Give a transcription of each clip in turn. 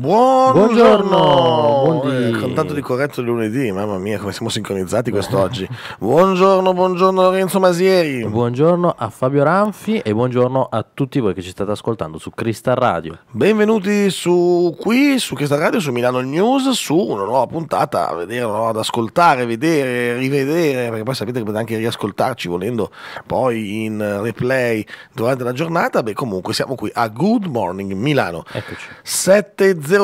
Buongiorno, buongiorno. Eh, con tanto di corretto lunedì, mamma mia, come siamo sincronizzati quest'oggi. buongiorno, buongiorno Lorenzo Masieri. Buongiorno a Fabio Ranfi e buongiorno a tutti voi che ci state ascoltando su Crystal Radio. Benvenuti su qui, su Crystal Radio, su Milano News, su una nuova puntata, a vedere, no, ad ascoltare, vedere, rivedere, perché poi sapete che potete anche riascoltarci volendo poi in replay durante la giornata. Beh, comunque siamo qui a Good Morning Milano. Eccoci.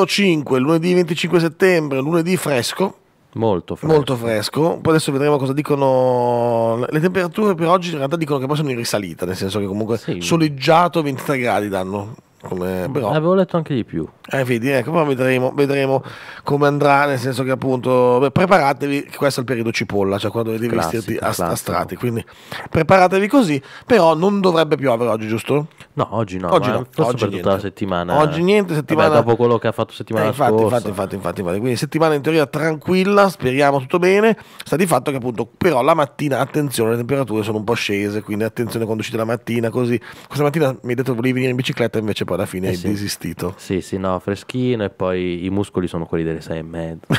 05, lunedì 25 settembre, lunedì fresco. Molto fresco. Molto fresco. Poi adesso vedremo cosa dicono. Le temperature per oggi in realtà dicono che poi sono in risalita, nel senso che comunque sì. soleggiato 23 gradi danno. Come... Però... Avevo letto anche di più. Eh, vedi, ecco, poi vedremo, vedremo, come andrà, nel senso che appunto beh, preparatevi, questo è il periodo cipolla, cioè quando devi vestirti a, a strati, quindi preparatevi così, però non dovrebbe piovere oggi, giusto? No, oggi no, oggi eh, no, oggi per niente. tutta la settimana. Oggi niente, settimana... Vabbè, dopo quello che ha fatto settimana eh, infatti, scorsa. Infatti, infatti, infatti, infatti, quindi settimana in teoria tranquilla, speriamo tutto bene, sta di fatto che appunto però la mattina, attenzione, le temperature sono un po' scese, quindi attenzione quando uscite la mattina così. Questa mattina mi hai detto che volevi venire in bicicletta, invece poi alla fine eh hai sì. desistito. Sì, sì, no freschino e poi i muscoli sono quelli delle sei e mezza.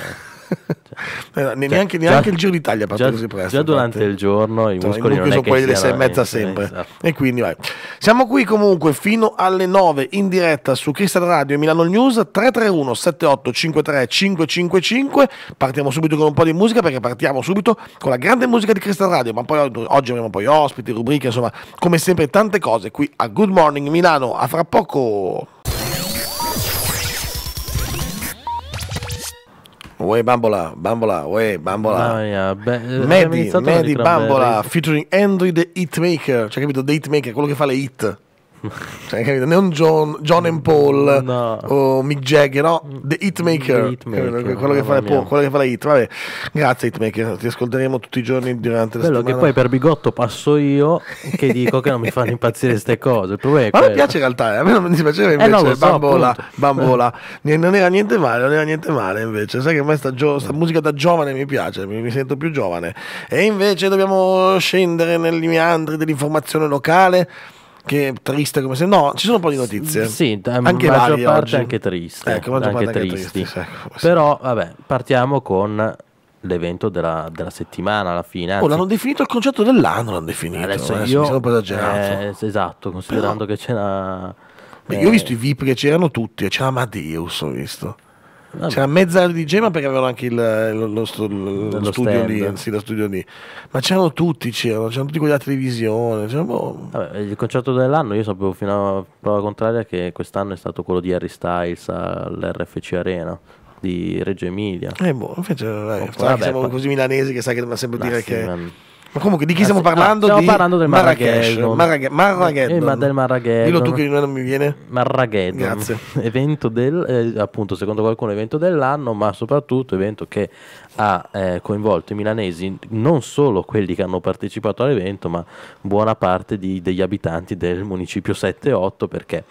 cioè, eh, neanche, cioè, neanche già, il Giro d'Italia parte già, così presto. Già durante parte. il giorno i cioè, muscoli non sono quelli delle sei e mezza eh, sempre. Esatto. E quindi vai. Siamo qui comunque fino alle 9 in diretta su Crystal Radio e Milano News 331 78 53 555. Partiamo subito con un po' di musica perché partiamo subito con la grande musica di Crystal Radio, ma poi oggi avremo poi ospiti, rubriche, insomma, come sempre tante cose qui a Good Morning Milano. A fra poco Uè bambola, bambola, uè bambola. Ah, yeah. Beh, eh, Medi, Medi bambola, featuring Henry the Hitmaker, cioè capito, the Hitmaker, quello che fa le hit. Cioè, non John, John and Paul no. o Mick Jagger, no, The Hitmaker, quello, che fa quello che fa la hit. Vabbè, grazie Hitmaker, ti ascolteremo tutti i giorni durante la Quello settimana. che poi per bigotto passo io che dico che non mi fanno impazzire queste cose. Il problema è Ma quello. piace in realtà, eh. a me non mi dispiaceva invece eh no, so, bambola, bambola. non era niente male, non era niente male invece. Sai che a me sta, gio- sta musica da giovane mi piace, mi, mi sento più giovane. E invece dobbiamo scendere negli meandri dell'informazione locale che triste come se no ci sono un po' di notizie sì anche maggior parte oggi. anche triste ecco, anche, anche tristi triste, ecco, però vabbè partiamo con l'evento della, della settimana alla fine oh, l'hanno definito il concetto dell'anno l'hanno definito adesso, adesso eh, io, mi sono un po' esagerato eh, esatto considerando però, che c'era beh, eh, io ho eh, visto i VIP che c'erano tutti c'era Amadeus ho visto Vabbè. C'era mezza di gema perché avevano anche il, lo, lo, lo, lo studio, lì, sì, studio lì, Ma c'erano tutti, c'erano, c'erano tutti quelli della televisione. Boh. Vabbè, il concerto dell'anno io sapevo fino alla prova contraria che quest'anno è stato quello di Harry Styles all'RFC Arena di Reggio Emilia. Eh boh, invece, dai, eh, vabbè, così milanesi che sai che dobbiamo sempre dire sì, che... Man ma comunque di chi stiamo ah, parlando? Ah, stiamo di parlando del Marrakesh. Marrakesh. Marrageddon. Marra- eh, del Marrageddon. Dillo tu che di non mi viene. Marrageddon. Grazie. Evento del, eh, appunto, secondo qualcuno evento dell'anno, ma soprattutto evento che ha eh, coinvolto i milanesi, non solo quelli che hanno partecipato all'evento, ma buona parte di, degli abitanti del municipio 7-8 perché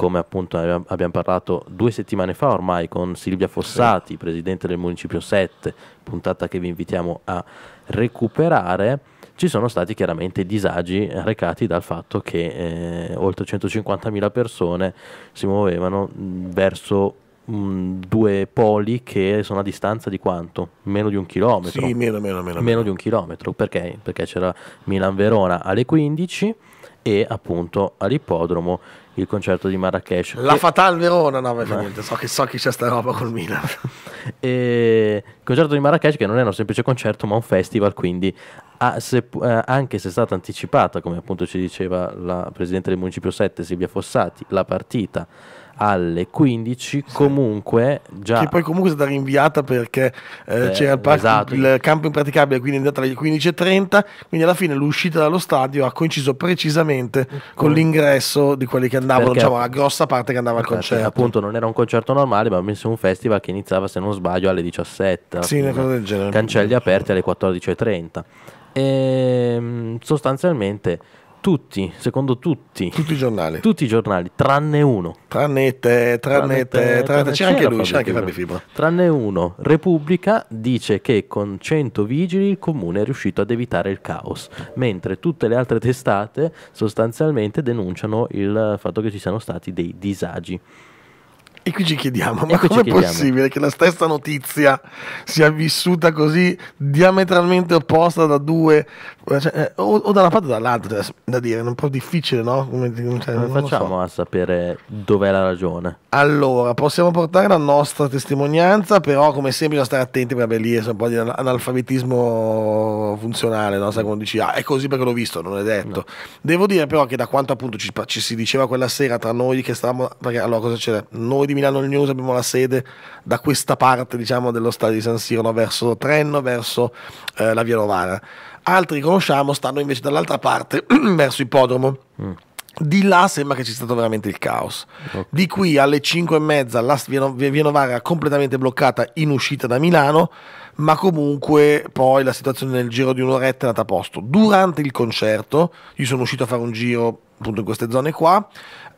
come appunto abbiamo parlato due settimane fa ormai con Silvia Fossati, sì. presidente del Municipio 7, puntata che vi invitiamo a recuperare, ci sono stati chiaramente disagi recati dal fatto che eh, oltre 150.000 persone si muovevano mm, verso mm, due poli che sono a distanza di quanto? Meno di un chilometro. Sì, meno, meno, meno, meno. di un chilometro. Perché? Perché c'era Milan-Verona alle 15 e appunto all'ippodromo il concerto di Marrakesh. La che... Fatal Verona, no, beh, niente, so, che, so che c'è sta roba col Milan. e... Il concerto di Marrakesh che non è un semplice concerto ma un festival, quindi Ah, se, eh, anche se è stata anticipata, come appunto ci diceva la Presidente del Municipio 7 Silvia Fossati, la partita alle 15 comunque già che poi comunque è stata rinviata perché eh, eh, c'era il, parco, esatto. il, campo impraticabile quindi è andata alle 15.30 quindi alla fine l'uscita dallo stadio ha coinciso precisamente mm. con l'ingresso di quelli che andavano perché, diciamo la grossa parte che andava al concerto appunto non era un concerto normale ma ha messo un festival che iniziava se non sbaglio alle 17 sì, una cosa del genere. cancelli aperti alle 14.30 e ehm, sostanzialmente tutti, secondo tutti. Tutti i giornali. Tutti i giornali, tranne uno. Tranne te, tranne, te, tranne... C'è, anche lui, c'è anche Fabio Fibra. Tranne uno. Repubblica dice che con 100 vigili il comune è riuscito ad evitare il caos, mentre tutte le altre testate sostanzialmente denunciano il fatto che ci siano stati dei disagi. E qui ci chiediamo, ma com'è possibile che la stessa notizia sia vissuta così diametralmente opposta da due cioè, eh, o, o, da una parte o dall'altra, da dire, è un po' difficile, no? Come, cioè, Come facciamo so. a sapere dov'è la ragione? Allora, possiamo portare la nostra testimonianza, però come sempre bisogna stare attenti perché lì è un po' di analfabetismo funzionale, no? Sai quando dici, ah, è così perché l'ho visto, non è detto. No. Devo dire però che da quanto appunto ci, ci, si diceva quella sera tra noi che stavamo, perché allora cosa c'era? Noi di Milano News abbiamo la sede da questa parte, diciamo, dello stadio di San Siro, no? verso Trenno, verso eh, la Via Novara altri conosciamo stanno invece dall'altra parte, verso Ippodromo. Mm. Di là sembra che ci sia stato veramente il caos. Okay. Di qui alle 5 e mezza la Vienovara completamente bloccata in uscita da Milano, ma comunque poi la situazione nel giro di un'oretta è andata a posto. Durante il concerto, io sono uscito a fare un giro appunto in queste zone qua,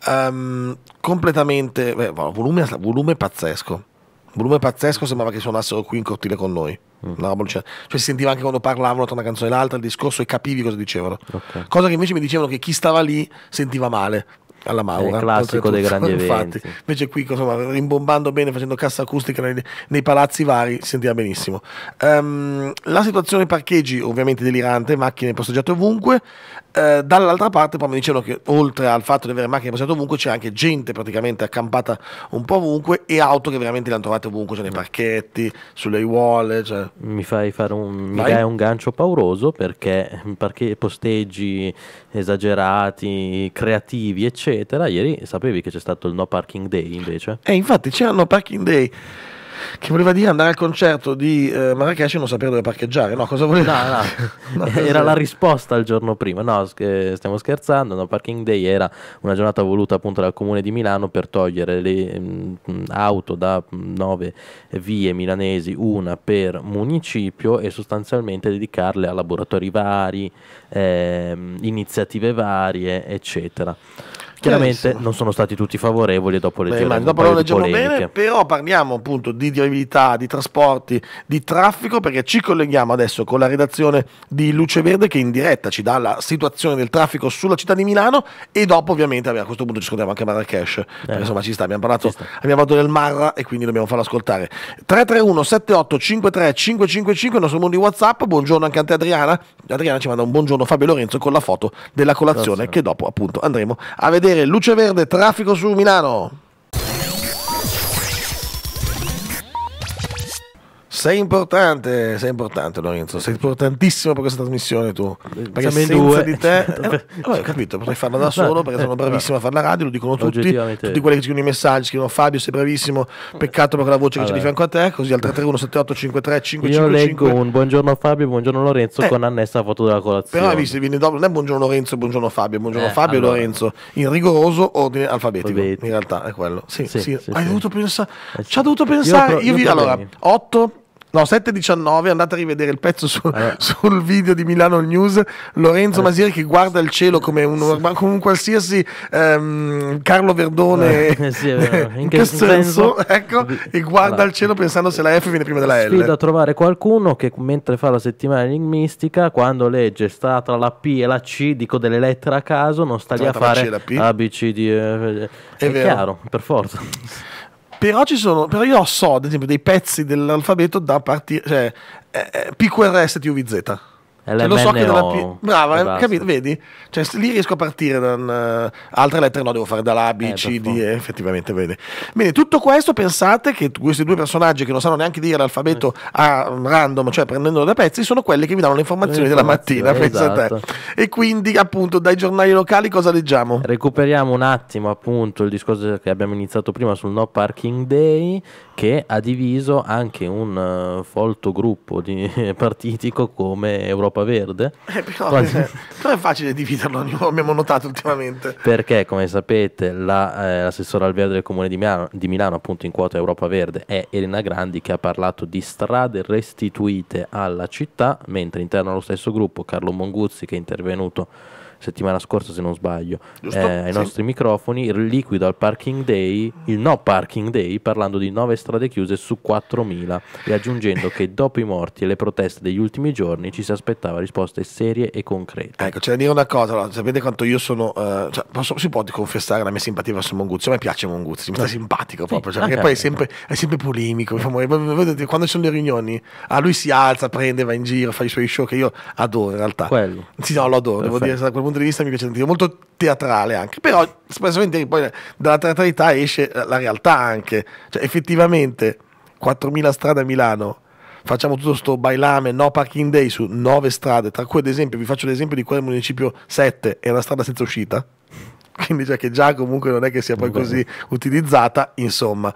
um, completamente, beh, volume, volume pazzesco, volume pazzesco, sembrava che suonassero qui in cortile con noi. Mm. Napoli, cioè, cioè, si sentiva anche quando parlavano tra una canzone e l'altra il discorso e capivi cosa dicevano. Okay. Cosa che invece mi dicevano che chi stava lì sentiva male alla Maura. È eh, classico dei grandi Infatti, Invece qui, insomma, rimbombando bene, facendo cassa acustica nei, nei palazzi vari, si sentiva benissimo. Um, la situazione parcheggi, ovviamente delirante, macchine posteggiate ovunque eh, dall'altra parte poi mi dicevano che oltre al fatto di avere macchine passate ovunque c'è anche gente praticamente accampata un po' ovunque e auto che veramente le hanno trovate ovunque, cioè nei parchetti, sulle aiuole. Cioè. Mi fai fare un, mi dai un gancio pauroso perché, perché posteggi esagerati, creativi eccetera, ieri sapevi che c'è stato il no parking day invece? E eh, infatti c'era il no parking day che voleva dire andare al concerto di eh, Marrakesh e non sapere dove parcheggiare. No, cosa voleva? No, no. no, era la risposta il giorno prima. No, eh, stiamo scherzando. No, Parking Day era una giornata voluta appunto dal comune di Milano per togliere le mh, mm, mm, auto da mm, nove vie milanesi, una per municipio e sostanzialmente dedicarle a laboratori vari, ehm, iniziative varie, eccetera. Chiaramente Chiarissimo. non sono stati tutti favorevoli e dopo leggeremo Beh, dopo lo leggiamo bene, però parliamo appunto di viabilità, di trasporti, di traffico perché ci colleghiamo adesso con la redazione di Luce Verde che in diretta ci dà la situazione del traffico sulla città di Milano e dopo ovviamente a questo punto ci ascoltiamo anche Marrakesh, eh. insomma ci sta, abbiamo parlato, sta. abbiamo parlato del Marra e quindi dobbiamo farlo ascoltare. 331 78 53 555 il nostro mondo di Whatsapp, buongiorno anche a te Adriana, Adriana ci manda un buongiorno Fabio Lorenzo con la foto della colazione Grazie. che dopo appunto andremo a vedere avere luce verde, traffico su Milano. Sei importante, sei importante Lorenzo, sei importantissimo per questa trasmissione tu. Perché Siamo senza due. di te... Eh, ho capito, potrei farla da solo perché sono bravissimo a fare la radio, lo dicono tutti, tutti quelli che scrivono i messaggi, scrivono Fabio sei bravissimo, peccato perché la voce che c'è di fianco a te, così al 331 7853 555. Io leggo un buongiorno Fabio, buongiorno Lorenzo eh. con annessa foto della colazione. Però hai visto, viene dopo, non è buongiorno Lorenzo, buongiorno Fabio, buongiorno eh, Fabio allora. Lorenzo, in rigoroso ordine alfabetico, Alfabeti. in realtà è quello. Sì, sì, sì, hai dovuto pensare, eh ci ha dovuto pensare, io, pro, io vi... Allora, 8 No, 7.19, andate a rivedere il pezzo su, eh. sul video di Milano News, Lorenzo eh. Masieri che guarda il cielo come un, sì. come un qualsiasi ehm, Carlo Verdone, eh, sì, in, che, che senso, senso? Ecco, e guarda allora. il cielo pensando se la F viene prima della L. Sfido a trovare qualcuno che mentre fa la settimana enigmistica, quando legge sta tra la P e la C, dico delle lettere a caso, non sta lì a fare A, B, C, D, F, È, È chiaro, per forza. Però ci sono, però io so ad esempio dei pezzi dell'alfabeto da partire, cioè eh, eh PQRS TUVZ. LMNO. lo so che dalla P... Brava, eh, capito, vedi? Cioè, lì riesco a partire da un, eh, altre lettere, no, devo fare da A, B, eh, C, D, E, effettivamente, vedi. Bene, tutto questo pensate che questi due personaggi che non sanno neanche dire l'alfabeto eh. a random, cioè prendendolo da pezzi, sono quelli che mi danno le informazioni della mattina, esatto. a E quindi, appunto, dai giornali locali cosa leggiamo? Recuperiamo un attimo, appunto, il discorso che abbiamo iniziato prima sul No Parking Day, che ha diviso anche un uh, folto gruppo di partitico come Europa roba verde. Eh, però, quasi... eh, però, è facile dividerlo, abbiamo notato ultimamente. Perché, come sapete, la, eh, l'assessora al verde del comune di Milano, di Milano, appunto in quota Europa Verde, è Elena Grandi che ha parlato di strade restituite alla città, mentre interno allo stesso gruppo Carlo Monguzzi, che è intervenuto settimana scorsa se non sbaglio eh, ai sì. nostri microfoni il liquido al parking day, il no parking day parlando di nove strade chiuse su 4.000 e aggiungendo che dopo i morti e le proteste degli ultimi giorni ci si aspettava risposte serie e concrete. Ecco, c'è da dire una cosa, allora, sapete quanto io sono, eh, cioè, posso, si può confessare la mia simpatia verso Monguzzi, a me piace Monguzzi, mi sta simpatico proprio, sì, cioè, perché ah, poi è eh, sempre, eh. è sempre polemico, eh, quando ci sono le riunioni, ah, lui si alza, prende, va in giro, fa i suoi show che io adoro in realtà. Quello. Sì, no, lo adoro, Perfetto. devo dire, da quel punto punto di vista mi piace tantissimo, molto teatrale anche, però spesso poi dalla teatralità esce la realtà anche, cioè effettivamente 4.000 strade a Milano, facciamo tutto sto bailame, no parking day su 9 strade, tra cui ad esempio, vi faccio l'esempio di quale municipio 7, è una strada senza uscita, quindi già cioè, che già comunque non è che sia poi così utilizzata, insomma.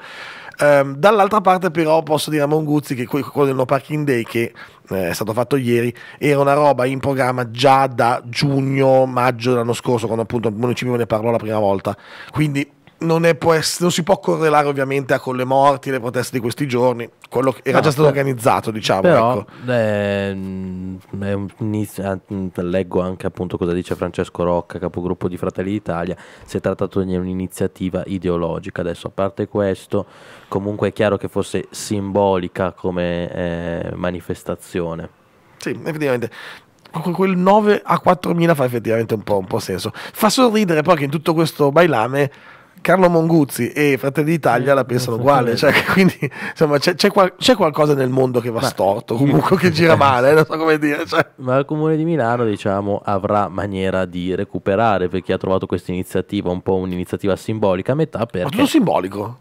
Um, dall'altra parte, però, posso dire a Monguzzi che quello del no parking day che eh, è stato fatto ieri era una roba in programma già da giugno, maggio dell'anno scorso, quando appunto il municipio me ne parlò la prima volta. Quindi non, essere, non, si può correlare ovviamente a con le morti, le proteste di questi giorni, quello che era no, già stato però, organizzato, diciamo. Però, ecco. Mm, eh, inizio, mm, leggo anche appunto cosa dice Francesco Rocca, capogruppo di Fratelli d'Italia, si è trattato di un'iniziativa ideologica. Adesso, a parte questo, comunque è chiaro che fosse simbolica come eh, manifestazione. Sì, effettivamente quel 9 a 4.000 fa effettivamente un po', un po', senso. Fa sorridere poi che in tutto questo bailame Carlo Monguzzi e Fratelli d'Italia la eh, pensano uguale, cioè, quindi insomma c'è, c'è, qual- c'è, qualcosa nel mondo che va ma, storto, comunque che gira male, non so come dire. Cioè. Ma il Comune di Milano diciamo avrà maniera di recuperare perché ha trovato questa iniziativa, un po' un'iniziativa simbolica a metà perché... Ma tutto simbolico?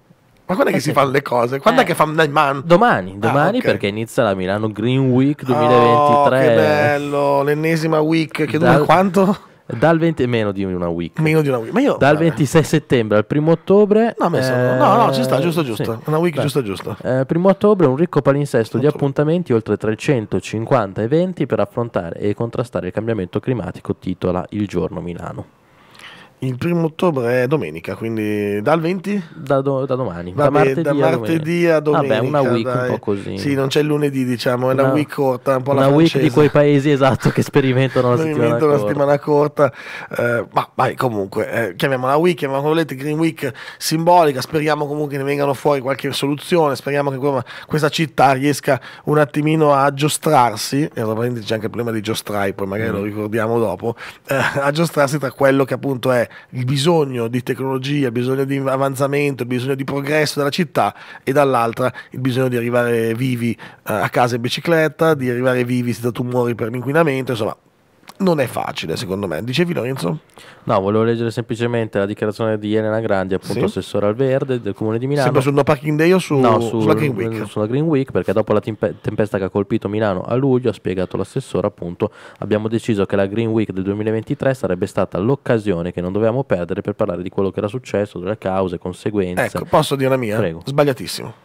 Ma quando è che eh, si fanno le cose? Quando eh, è che fanno il man? Domani, ah, domani ah, okay. perché inizia la Milano Green Week 2023. Oh, che bello, l'ennesima week che dura Dal... quanto? Dal 20, meno di una week. Meno di una week. Ma io, Dal vabbè. 26 settembre al primo ottobre. No, eh, no, no, ci sta, giusto, eh, giusto. Sì. Una week giusto giusto Eh, primo ottobre un ricco palinsesto di appuntamenti, oltre 350 eventi per affrontare e contrastare il cambiamento climatico, titola Il giorno Milano. Il primo ottobre è domenica, quindi dal 20? Da, do, da domani, Vabbè, da martedì, da martedì a, domenica. a domenica. Vabbè, una week dai. un po' così. Sì, non c'è il lunedì, diciamo, è una, una week corta, un po' una week di quei paesi esatto che sperimentano la settimana corta. la settimana corta. Eh, ma vai, comunque, eh, chiamiamola week, chiamiamola come volete Green Week simbolica, speriamo comunque che ne vengano fuori qualche soluzione, speriamo che questa città riesca un attimino a giostrarsi, e ovviamente c'è anche il problema di giostrai, poi magari mm. lo ricordiamo dopo, eh, a giostrarsi tra quello che appunto è il bisogno di tecnologia, il bisogno di avanzamento, il bisogno di progresso della città e dall'altra il bisogno di arrivare vivi eh, a casa in bicicletta, di arrivare vivi senza tumori per l'inquinamento, insomma non è facile, secondo me. Dicevi Lorenzo? No, volevo leggere semplicemente la dichiarazione di Elena Grandi, appunto sì? assessora al verde del comune di Milano. Sempre sul No Parking Day o su, no, sul, sulla Green Week? Sulla Green Week, perché dopo la tempesta che ha colpito Milano a luglio, ha spiegato l'assessore, appunto, abbiamo deciso che la Green Week del 2023 sarebbe stata l'occasione che non dovevamo perdere per parlare di quello che era successo, delle cause, conseguenze. Ecco, posso dire una mia? Prego. Sbagliatissimo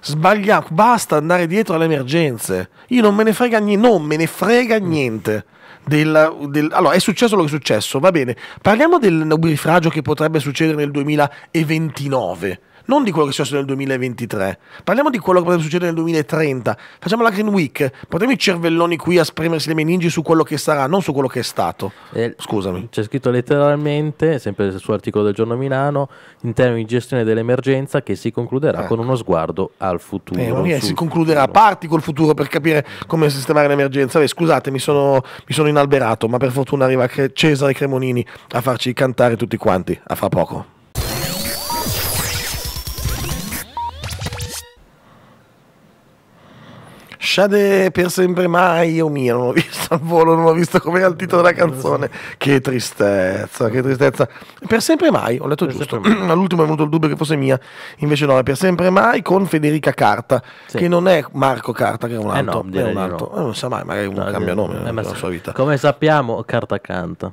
sbagliato, basta andare dietro alle emergenze. Io non me ne frega niente, non me ne frega niente del, del, allora, è successo quello che è successo, va bene. Parliamo del nubifragio che potrebbe succedere nel 2029 non di quello che è successo nel 2023, parliamo di quello che potrebbe succedere nel 2030. Facciamo la Green Week, portiamo i cervelloni qui a spremersi le meningi su quello che sarà, non su quello che è stato. Eh, Scusami. C'è scritto letteralmente, sempre sul articolo del giorno Milano, in termini di gestione dell'emergenza che si concluderà ecco. con uno sguardo al futuro. Eh, è, si concluderà, futuro. parti col futuro per capire come sistemare l'emergenza. Beh, scusate, mi sono, mi sono inalberato, ma per fortuna arriva Cesare Cremonini a farci cantare tutti quanti. A fra poco. Shade per sempre mai, io mio, non ho visto al volo, non ho visto com'era il titolo della canzone. Che tristezza, che tristezza. Per sempre mai, ho letto per giusto. All'ultimo è venuto il dubbio che fosse mia, invece no, è per sempre mai con Federica Carta, sì. che non è Marco Carta, che è un altro. Eh no, è un altro. No. Eh, non sa mai, magari no, cambia nome eh, nella sua vita. Come sappiamo, Carta canta.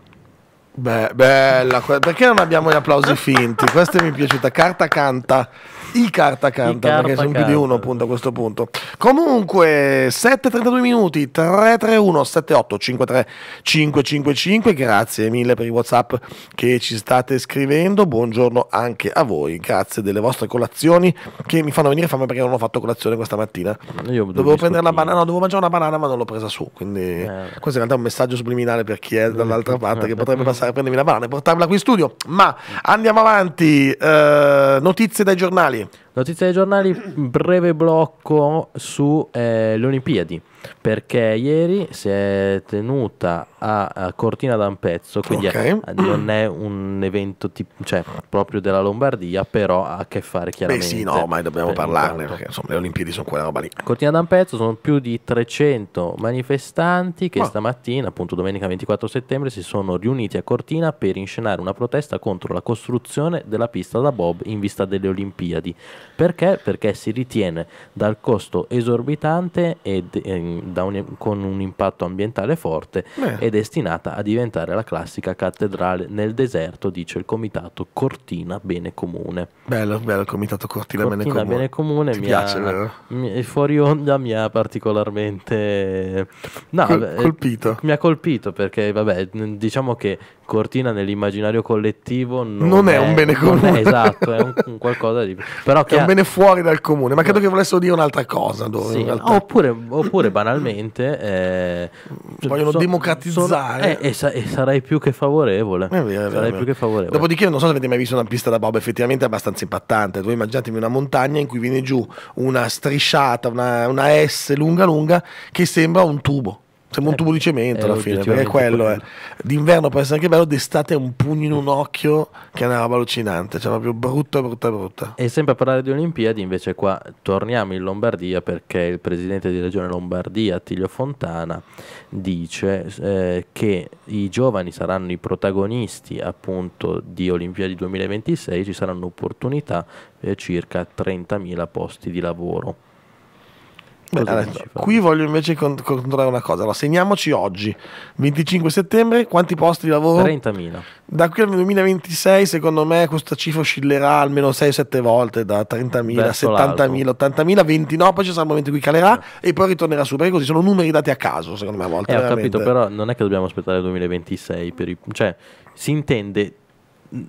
Beh, bella, perché non abbiamo gli applausi finti? Questa mi è piaciuta. Carta canta, i carta canta, I carta perché sono più di uno appunto a questo punto. Comunque, 7:32 minuti, 331 78 53 555. Grazie mille per i WhatsApp che ci state scrivendo. Buongiorno anche a voi. Grazie delle vostre colazioni che mi fanno venire fame perché non ho fatto colazione questa mattina. Io dovevo prendere la banana, no, dovevo mangiare una banana, ma non l'ho presa su. Quindi, eh. questo in realtà è un messaggio subliminale per chi è dall'altra parte che potrebbe passare andare a prendermi la banana e portarla qui in studio. Ma andiamo avanti, eh, notizie dai giornali. Notizie dei giornali, breve blocco sulle eh, Olimpiadi, perché ieri si è tenuta a, a Cortina d'Ampezzo, quindi okay. è, non è un evento tipo, cioè, proprio della Lombardia, però ha a che fare chiaramente. Beh sì, no, ma dobbiamo per parlarne, intanto. perché insomma le Olimpiadi sono quella roba lì. Cortina d'Ampezzo sono più di 300 manifestanti che oh. stamattina, appunto domenica 24 settembre, si sono riuniti a Cortina per inscenare una protesta contro la costruzione della pista da Bob in vista delle Olimpiadi. Perché? Perché si ritiene dal costo esorbitante e ehm, un, con un impatto ambientale forte Beh. è destinata a diventare la classica cattedrale nel deserto, dice il comitato Cortina Bene Comune. Bello, bello il comitato Cortina, Cortina Bene Comune. Bene Comune mi piace, ha, mi, fuori onda mi ha particolarmente no, Col- eh, colpito. mi ha colpito perché vabbè, diciamo che Cortina nell'immaginario collettivo non, non è, è, un bene comune. È, esatto, è un, un qualcosa di... Però chiaro, bene fuori dal comune, ma credo che volessero dire un'altra cosa. Sì. Oppure, oppure, banalmente eh, cioè, vogliono so, democratizzare. So, eh, e, sa- e, sarei più che favorevole. È vero, sarei più che favorevole. Dopodiché, non so se avete mai visto una pista da Bob, effettivamente è abbastanza impattante. Voi immaginatevi una montagna in cui viene giù una strisciata, una, una S lunga lunga che sembra un tubo Sembra un eh, tubo di cemento eh, alla fine, perché quello eh. è. D'inverno può essere anche bello, d'estate è un pugno in un occhio che è una roba allucinante, cioè proprio brutta, brutta, brutta. E sempre a parlare di Olimpiadi, invece qua torniamo in Lombardia perché il presidente di Regione Lombardia, Attilio Fontana, dice eh, che i giovani saranno i protagonisti appunto di Olimpiadi 2026, ci saranno opportunità per eh, circa 30.000 posti di lavoro. Beh, adesso, qui voglio invece controllare una cosa. Allora, segniamoci oggi, 25 settembre, quanti posti di lavoro? 30.000. Da qui al 2026, secondo me, questa cifra oscillerà almeno 6-7 volte, da 30.000 Verso 70.000, 80.000, 20. No, poi ci sarà un momento in cui calerà eh. e poi ritornerà su. Perché così sono numeri dati a caso, secondo me, a volte. Eh, ho capito, però non è che dobbiamo aspettare il 2026. Per i... Cioè, si intende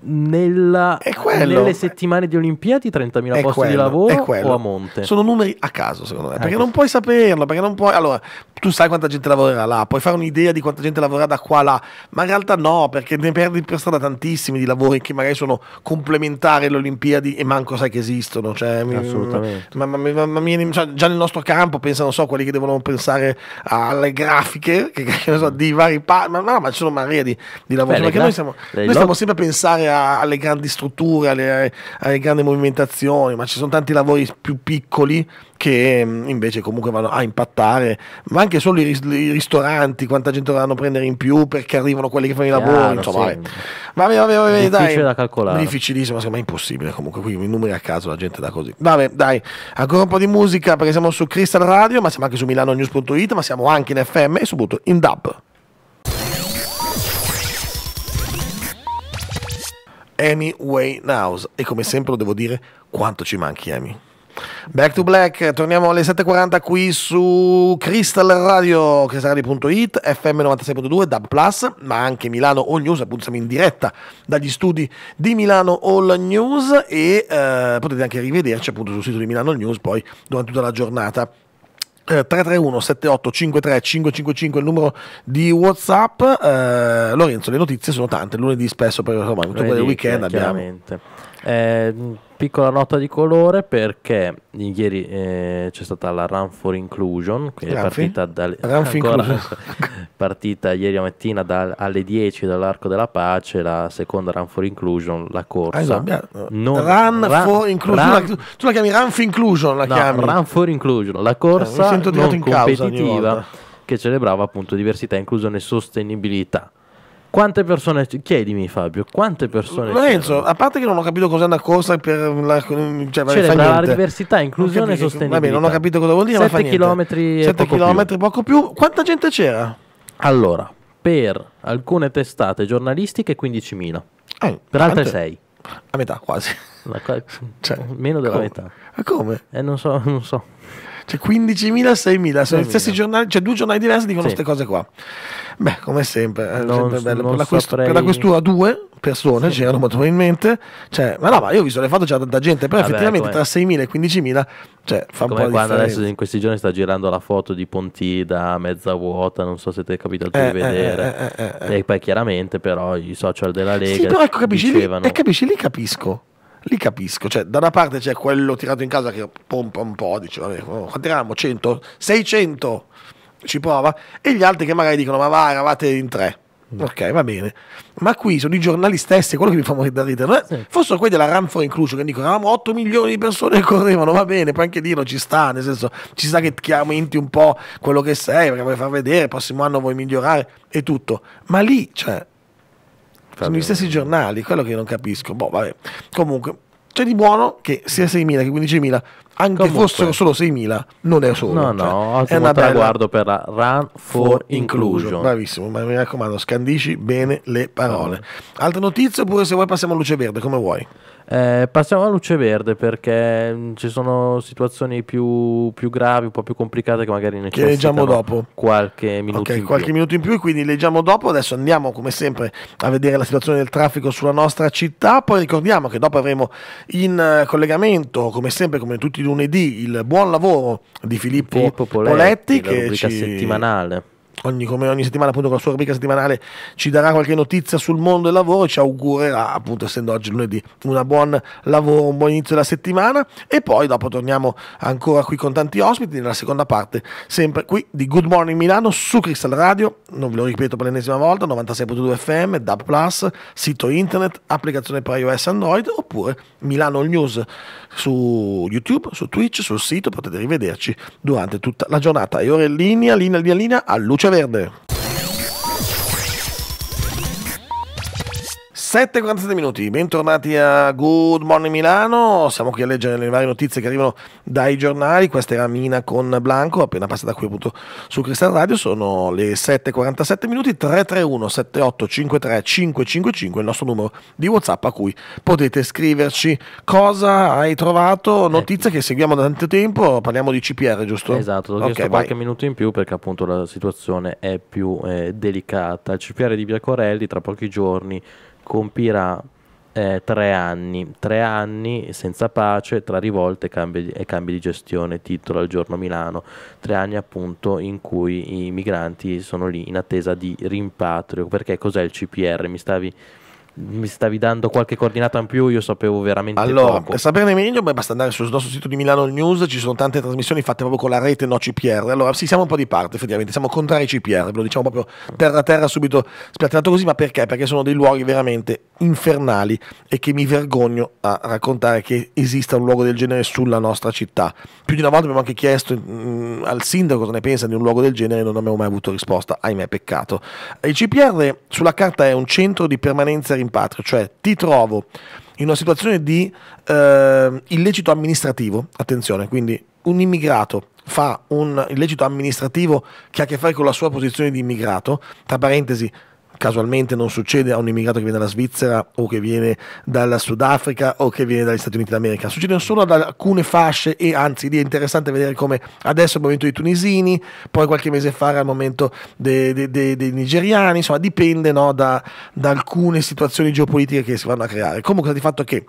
nella, nelle settimane di Olimpiadi 30.000 posti quello, di lavoro o a monte? Sono numeri a caso, secondo me, perché ecco. non puoi saperlo, perché non puoi... Allora, tu sai quanta gente lavorerà là, puoi fare un'idea di quanta gente lavorerà da qua a là, ma in realtà no, perché ne perdi per strada tantissimi di lavori che magari sono complementari alle Olimpiadi e manco sai che esistono. Cioè, Assolutamente. Ma, ma, ma, ma cioè, già nel nostro campo pensano, so, quelli che devono pensare alle grafiche, che, che so, di vari... Pa- ma no, ma ci sono una marea di, di lavori, Beh, cioè, perché noi, siamo, noi stiamo sempre a pensare pensare a, alle grandi strutture, alle, alle, grandi movimentazioni, ma ci sono tanti lavori più piccoli che mm, invece comunque vanno a impattare, ma anche solo i, i, ristoranti, quanta gente dovranno prendere in più perché arrivano quelli che fanno i lavori, insomma, sì. vabbè, vabbè, vabbè, difficile dai. da calcolare. Difficilissimo, ma è impossibile comunque, qui i numeri a caso la gente da così. Vabbè, dai, ancora un po' di musica perché siamo su Crystal Radio, ma siamo anche su milanonews.it, ma siamo anche in FM e soprattutto in DAB. Amy Winehouse. E come sempre lo devo dire, quanto ci manchi Amy. Back to Black, torniamo alle 7.40 qui su Crystal Radio, cristalladio.it, FM 96.2, DAB+, Plus, ma anche Milano All News, appunto siamo in diretta dagli studi di Milano All News e eh, potete anche rivederci appunto sul sito di Milano All News poi durante tutta la giornata. 331 78 53 555 il numero di Whatsapp. Eh, Lorenzo, le notizie sono tante. Lunedì spesso per il weekend abbiamo. Eh, piccola nota di colore perché ieri eh, c'è stata la Run for Inclusion, che è partita, da, ancora, partita ieri mattina da, alle 10 dall'Arco della Pace, la seconda Run for Inclusion, la corsa. Ah, esatto. non, run, run, for Inclusion, run, tu la chiami Run for Inclusion, la no, chiami? Run for Inclusion, la corsa eh, non competitiva che celebrava appunto diversità, inclusione e sostenibilità. Quante persone, chiedimi Fabio, quante persone... Lorenzo, c'erano? a parte che non ho capito cos'è una corsa per la, cioè, la diversità, inclusione e sostenibilità. Vabbè, non ho capito cosa vuol dire, 7 km, 7 km poco più. Quanta gente c'era? Allora, per alcune testate giornalistiche 15.000, eh, per altre 6. A metà quasi. Qua... Cioè, Meno della come? metà. Ma come? Eh, non so, non so. Cioè 15.000, 6.000, sono 6.000. gli stessi giornali, cioè due giornali diversi dicono queste cose qua. Beh, come sempre, eh, non, sempre bello. Per la, quest- per la questura due persone sì. c'erano molto probabilmente, cioè, ma no, ma io ho visto le foto già da, da gente, però Vabbè, effettivamente tra 6.000 e 15.000, cioè, fa come un po' quando adesso in questi giorni sta girando la foto di Pontida mezza vuota, non so se ti è capitato eh, di eh, vedere. Eh, eh, eh, e poi chiaramente però i social della Lega sì, però ecco, capisci, dicevano... lì, eh, capisci, lì capisco li capisco. Cioè, da una parte c'è quello tirato in casa che pompa un po', dice, vabbè, oh, quanti eravamo? 100? 600? Ci prova. E gli altri che magari dicono, ma va, eravate in tre. Mm. Ok, va bene. Ma qui sono i giornali eh, stessi, quello che mi fa morire da ridere. Sì. Fossero quelli della Ranford Inclusion che dicono eravamo 8 milioni di persone che correvano, va bene, poi anche dirlo, ci sta, nel senso, ci sta che ti aumenti un po' quello che sei, perché vuoi far vedere, prossimo anno vuoi migliorare e tutto. Ma lì, cioè, sono gli stessi giornali, quello che io non capisco. Boh, vabbè. Comunque, c'è di buono che sia 6.000 che 15.000, anche se fossero solo 6.000, non è solo. No, cioè, è un traguardo per la Run for Inclusion. inclusion. Bravissimo, ma mi raccomando, scandisci bene le parole. Altra notizia, oppure se vuoi passiamo a luce verde, come vuoi. Eh, passiamo alla luce verde perché mm, ci sono situazioni più, più gravi, un po' più complicate che magari ne che leggiamo dopo. qualche minuto okay, in qualche più. minuto in più, quindi leggiamo dopo. Adesso andiamo come sempre a vedere la situazione del traffico sulla nostra città, poi ricordiamo che dopo avremo in eh, collegamento, come sempre, come tutti i lunedì, il buon lavoro di Filippo, Filippo Poletti, Poletti che ci... settimanale ogni, come ogni settimana appunto con la sua rubrica settimanale ci darà qualche notizia sul mondo del lavoro e ci augurerà appunto essendo oggi lunedì un buon lavoro, un buon inizio della settimana e poi dopo torniamo ancora qui con tanti ospiti nella seconda parte sempre qui di Good Morning Milano su Crystal Radio, non ve lo ripeto per l'ennesima volta, 96.2 FM, DAB Plus, sito internet, applicazione per iOS e Android oppure Milano News su YouTube, su Twitch, sul sito potete rivederci durante tutta la giornata e ora in linea, linea, linea, linea a luce Merde! 7.47 minuti, bentornati a Good Morning Milano, siamo qui a leggere le varie notizie che arrivano dai giornali, questa era Mina con Blanco, appena passata qui appunto su Cristal Radio, sono le 7.47 minuti, 331 7853 555 il nostro numero di Whatsapp a cui potete scriverci cosa hai trovato, eh. notizie che seguiamo da tanto tempo, parliamo di CPR giusto? Esatto, ho chiesto okay, qualche vai. minuto in più perché appunto la situazione è più eh, delicata, il CPR di Via Corelli tra pochi giorni compirà eh, tre anni, tre anni senza pace, tra rivolte cambi, e cambi di gestione, titolo al giorno Milano, tre anni appunto in cui i migranti sono lì in attesa di rimpatrio, perché cos'è il CPR? Mi stavi mi stavi dando qualche coordinata in più, io sapevo veramente allora, poco. per saperne meglio beh, basta andare sul nostro sito di Milano News, ci sono tante trasmissioni fatte proprio con la rete no CPR. Allora, sì, siamo un po' di parte, effettivamente, siamo contrari ai CPR, lo diciamo proprio terra terra subito spiattellato così, ma perché? Perché sono dei luoghi veramente infernali e che mi vergogno a raccontare che esista un luogo del genere sulla nostra città. Più di una volta abbiamo anche chiesto mh, mm, al sindaco cosa ne pensa di un luogo del genere e non abbiamo mai avuto risposta, ahimè, peccato. Il CPR sulla carta è un centro di permanenza rimessa rimpatrio, cioè ti trovo in una situazione di eh, illecito amministrativo, attenzione, quindi un immigrato fa un illecito amministrativo che ha a che fare con la sua posizione di immigrato, tra parentesi casualmente non succede a un immigrato che viene dalla Svizzera o che viene dal Sudafrica o che viene dagli Stati Uniti d'America, succedono solo ad alcune fasce e anzi lì è interessante vedere come adesso è il momento dei tunisini, poi qualche mese fa era il momento dei, dei, dei, dei nigeriani, insomma dipende no, da, da, alcune situazioni geopolitiche che si vanno a creare. Comunque il fatto è che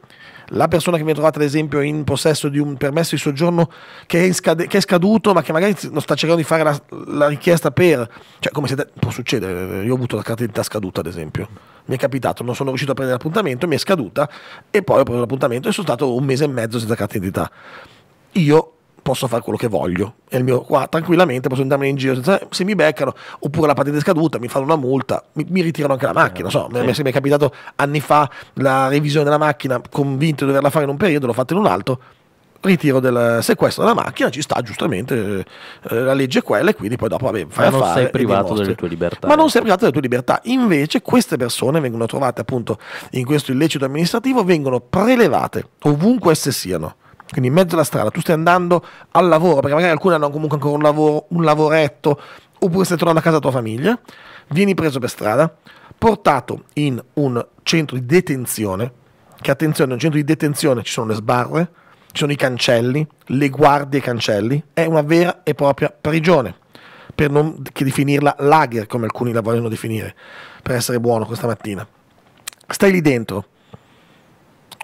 la persona che viene trovata ad esempio in possesso di un permesso di soggiorno che è, scade- che è scaduto ma che magari non sta cercando di fare la, la richiesta per, cioè come se de- può succedere, io ho avuto la carta d'identità scaduta ad esempio, mi è capitato, non sono riuscito a prendere l'appuntamento, mi è scaduta e poi ho preso l'appuntamento e sono stato un mese e mezzo senza carta d'identità. Io posso fare quello che voglio. È il mio qua tranquillamente posso andarmene in giro senza, se mi beccano, oppure la patente è scaduta, mi fanno una multa, mi, mi ritirano anche la macchina. So, eh, sì. mi, se mi è capitato anni fa la revisione della macchina, convinto di doverla fare in un periodo, l'ho fatta in un altro. Ritiro del sequestro della macchina, ci sta giustamente, eh, la legge è quella e quindi poi dopo vabbè, fai Ma non sei privato delle tue libertà. Ma non ecco. sei privato delle tue libertà. Invece queste persone vengono trovate appunto in questo illecito amministrativo, vengono prelevate ovunque esse siano quindi in mezzo alla strada tu stai andando al lavoro, perché magari alcuni hanno comunque ancora un lavoro, un lavoretto, oppure stai tornando a casa tua famiglia, vieni preso per strada, portato in un centro di detenzione, che attenzione, in un centro di detenzione ci sono le sbarre, ci sono i cancelli, le guardie e cancelli, è una vera e propria prigione, per non che definirla lager come alcuni la vogliono definire, per essere buono questa mattina. Stai lì dentro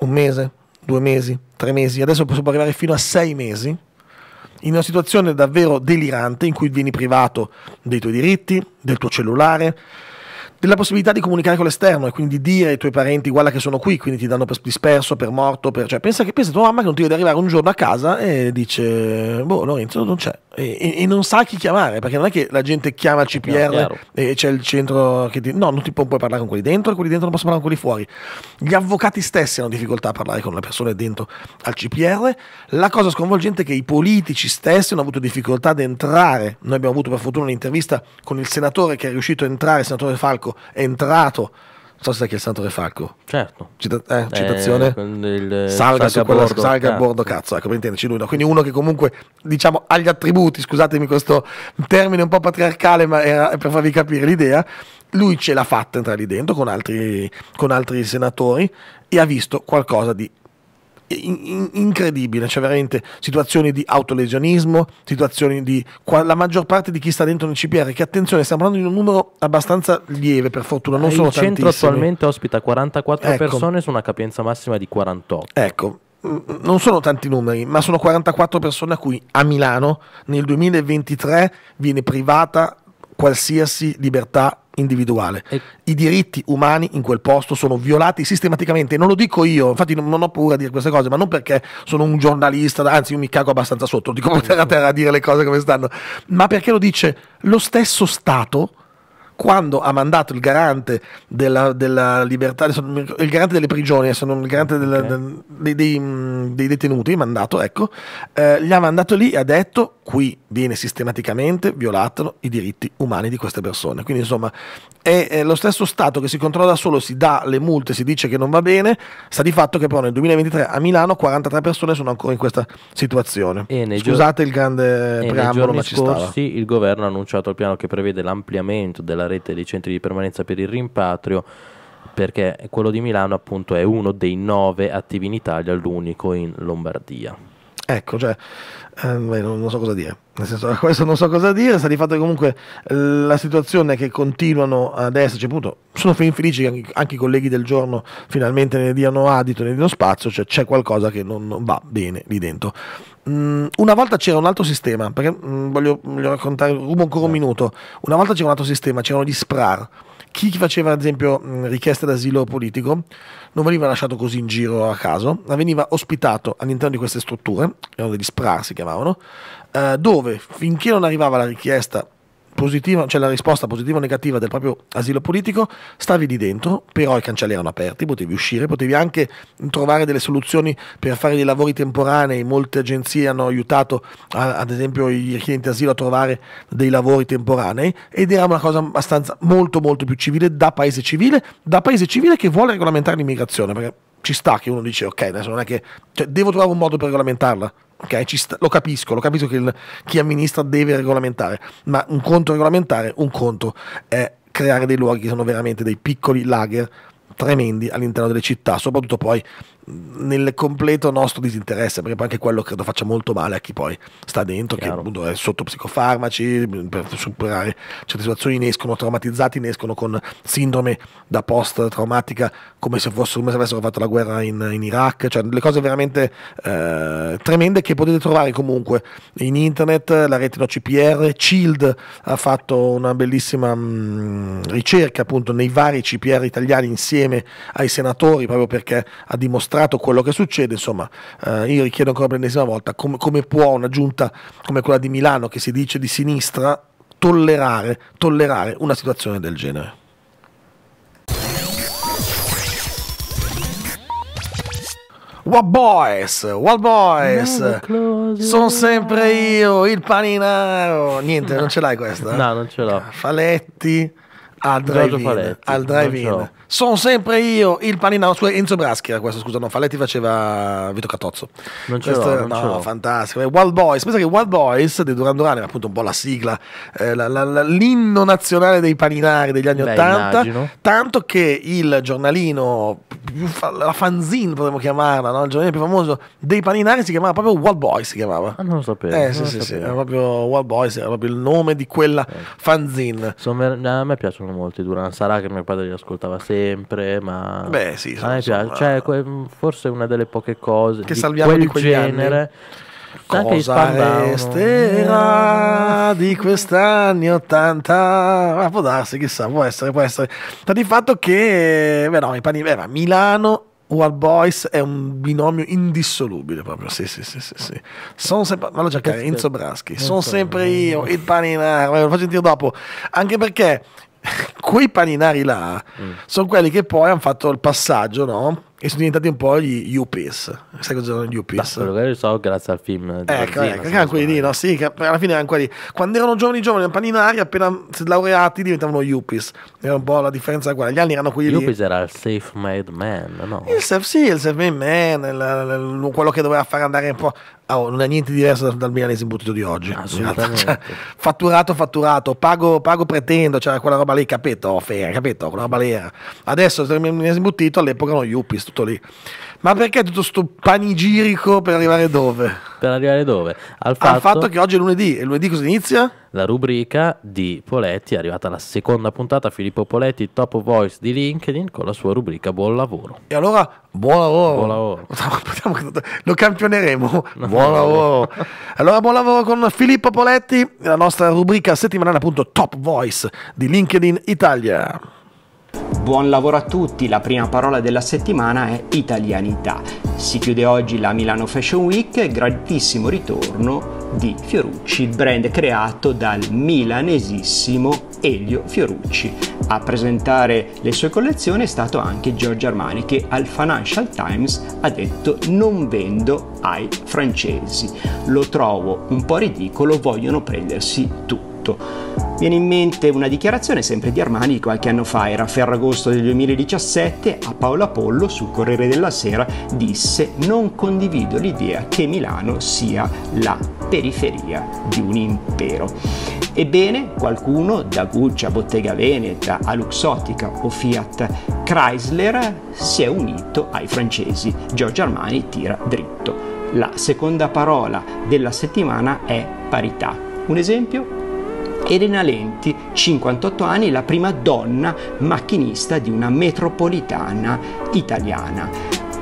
un mese, due mesi, tre mesi, adesso possiamo arrivare fino a sei mesi, in una situazione davvero delirante in cui vieni privato dei tuoi diritti, del tuo cellulare, della possibilità di comunicare con l'esterno e quindi dire ai tuoi parenti guarda che sono qui, quindi ti danno per disperso, per morto, per... Cioè, pensa che pensa tua mamma che non ti vede arrivare un giorno a casa e dice boh Lorenzo non c'è, e, e, non sa chi chiamare perché non è che la gente chiama CPR no, e c'è il centro che ti... no, non ti puoi parlare con quelli dentro, e quelli dentro non possono parlare con quelli fuori. Gli avvocati stessi hanno difficoltà a parlare con le persone dentro al CPR. La cosa sconvolgente è che i politici stessi hanno avuto difficoltà ad entrare. Noi abbiamo avuto per fortuna un'intervista con il senatore che è riuscito a entrare, il senatore Falco è entrato so se sai chi è il santo falco ecco. Certo. Cita- eh, eh citazione. Eh, salga, salga, quella, bordo, salga a bordo, cazzo. Ecco, per intenderci lui. No? Quindi uno che comunque, diciamo, ha gli attributi, scusatemi questo termine un po' patriarcale, ma era per farvi capire l'idea. Lui ce l'ha fatta entrare lì dentro con altri, con altri senatori e ha visto qualcosa di incredibile, cioè veramente situazioni di autolesionismo, situazioni di la maggior parte di chi sta dentro nel CPR, che attenzione, stiamo parlando di un numero abbastanza lieve per fortuna, non Il sono tantissimi. Il centro attualmente ospita 44 ecco. persone su una capienza massima di 48. Ecco, non sono tanti numeri, ma sono 44 persone a cui a Milano nel 2023 viene privata qualsiasi libertà individuale. E... I diritti umani in quel posto sono violati sistematicamente. Non lo dico io, infatti non, ho paura di dire queste cose, ma non perché sono un giornalista, anzi io mi cago abbastanza sotto, dico per terra a terra a dire le cose come stanno, ma perché lo dice lo stesso Stato quando ha mandato il garante della, della libertà, il garante delle prigioni, sono il garante della, okay. dei, dei, mm, dei, detenuti, mandato, ecco, eh, gli ha mandato lì e ha detto qui viene sistematicamente violato i diritti umani di queste persone. Quindi insomma è, è lo stesso Stato che si controlla solo, si dà le multe, si dice che non va bene, sta di fatto che però nel 2023 a Milano 43 persone sono ancora in questa situazione. Scusate gio- il grande preambolo, ma ci scorsi, stava. il governo ha annunciato il piano che prevede l'ampliamento della rete rete dei centri di permanenza per il rimpatrio perché quello di Milano appunto è uno dei nove attivi in Italia, l'unico in Lombardia. Ecco, cioè, eh, beh, non, non, so cosa dire. Nel senso, a questo non so cosa dire, sta di fatto che comunque la situazione che continuano ad esserci, appunto, sono fin felici che anche, anche, i colleghi del giorno finalmente ne diano adito, ne diano spazio, cioè c'è qualcosa che non, non va bene lì dentro. Mm, una volta c'era un altro sistema, perché mm, voglio, voglio, raccontare, rubo ancora un certo. minuto, una volta c'era un altro sistema, c'erano gli SPRAR chi faceva ad esempio mm, richiesta d'asilo politico non veniva lasciato così in giro a caso, ma veniva ospitato all'interno di queste strutture, erano degli SPRAR si chiamavano, eh, dove finché non arrivava la richiesta positiva, cioè la risposta positiva o negativa del proprio asilo politico, stavi lì dentro, però i cancelli erano aperti, potevi uscire, potevi anche trovare delle soluzioni per fare dei lavori temporanei, molte agenzie hanno aiutato a, ad esempio i richiedenti asilo a trovare dei lavori temporanei ed era una cosa abbastanza molto molto più civile da paese civile, da paese civile che vuole regolamentare l'immigrazione, perché ci sta che uno dice ok, adesso non è che cioè, devo trovare un modo per regolamentarla. Ok, sta, lo capisco, lo capisco che il, chi amministra deve regolamentare, ma un conto regolamentare, un conto è creare dei luoghi che sono veramente dei piccoli lager tremendi all'interno delle città, soprattutto poi nel completo nostro disinteresse, perché poi anche quello credo faccia molto male a chi poi sta dentro, Chiaro. che appunto è sotto psicofarmaci, per superare certe situazioni ne escono traumatizzati, ne escono con sindrome da post traumatica, come se, fossero, come se avessero fatto la guerra in, in Iraq, cioè delle cose veramente eh, tremende che potete trovare comunque in internet, la rete no CPR, Child ha fatto una bellissima mh, mm, ricerca appunto nei vari CPR italiani insieme ai senatori, proprio perché ha dimostrato registrato quello che succede, insomma eh, io richiedo ancora per l'ennesima volta com- come può una giunta come quella di Milano che si dice di sinistra tollerare, tollerare una situazione del genere. What Boys, What Boys, sono sempre io, il paninaro. Niente, non ce l'hai questa? no, non ce l'ho. Faletti al drive-in, al drive-in. sono sempre io il paninaro su Enzo Braschi questo scusa no Faletti faceva Vito Catozzo non ce questo, l'ho, no fantastico Wild Boys pensa che Wild Boys di Duran Duran era appunto un po' la sigla eh, la, la, la, l'inno nazionale dei paninari degli anni Beh, 80 immagino. tanto che il giornalino la fanzine potremmo chiamarla no? il giornalino più famoso dei paninari si chiamava proprio Wild Boys si chiamava ah, non lo sapevo eh sì sì, sapevo. sì era proprio Wild Boys era proprio il nome di quella eh. fanzine Insomma, a me piacciono molti Duran. Sarà che mio padre li ascoltava sempre, ma Beh, sì, a me piace. Cioè, que- forse è una delle poche cose che di salviamo quel di genere. Anni. Cosa estera di quest'anni 80? Ma può darsi, chissà, può essere, può essere. Sta di fatto che, beh, no, i panini, beh, Milano Wild Boys è un binomio indissolubile proprio. Sì, sì, sì, sì. sì. Sono sempre. Vado a cercare Enzo Braschi. Sono sempre io, il paninaro. lo faccio sentire dopo. Anche perché quei paninari là mm. sono quelli che poi hanno fatto il passaggio, no? e sono diventati un po' gli Yuppies. Sai cosa sono gli Yuppies? Lo so grazie al film. Eh, ecco, Marzina, ecco, quelli lì, no? Sì, che alla fine erano quelli. Quando erano giovani, giovani, paninari, appena si laureati diventavano Yuppies. Era un po' la differenza qua. Gli anni erano quelli Yuppies lì. era il safe made man, no? Il safe, sì, il safe made man, il, il, quello che doveva far andare un po'. Oh, non è niente diverso dal, dal milanese imbuttito di oggi. Assolutamente. Cioè, fatturato, fatturato, pago, pago pretendo, cioè quella roba lì, capito? Fera, capito? Quella roba lì era. Adesso il milanese imbuttito all'epoca erano Yuppies tutto lì. Ma perché tutto questo panigirico per arrivare dove? Per arrivare dove? Al fatto, Al fatto che oggi è lunedì e lunedì cosa inizia? La rubrica di Poletti è arrivata la seconda puntata Filippo Poletti, top voice di LinkedIn con la sua rubrica Buon lavoro. E allora buon lavoro. Buon lavoro. Lo campioneremo. No. Buon lavoro. allora buon lavoro con Filippo Poletti, la nostra rubrica settimanale appunto top voice di LinkedIn Italia. Buon lavoro a tutti, la prima parola della settimana è italianità. Si chiude oggi la Milano Fashion Week e grandissimo ritorno di Fiorucci, il brand creato dal milanesissimo Elio Fiorucci. A presentare le sue collezioni è stato anche Giorgio Armani che al Financial Times ha detto non vendo ai francesi, lo trovo un po' ridicolo, vogliono prendersi tutto tutto. Viene in mente una dichiarazione sempre di Armani di qualche anno fa, era a Ferragosto del 2017, a Paolo Apollo sul Corriere della Sera disse non condivido l'idea che Milano sia la periferia di un impero. Ebbene, qualcuno da Gucci a Bottega Veneta a Luxottica o Fiat Chrysler si è unito ai francesi. Giorgio Armani tira dritto. La seconda parola della settimana è parità. Un esempio? Elena Lenti, 58 anni, la prima donna macchinista di una metropolitana italiana.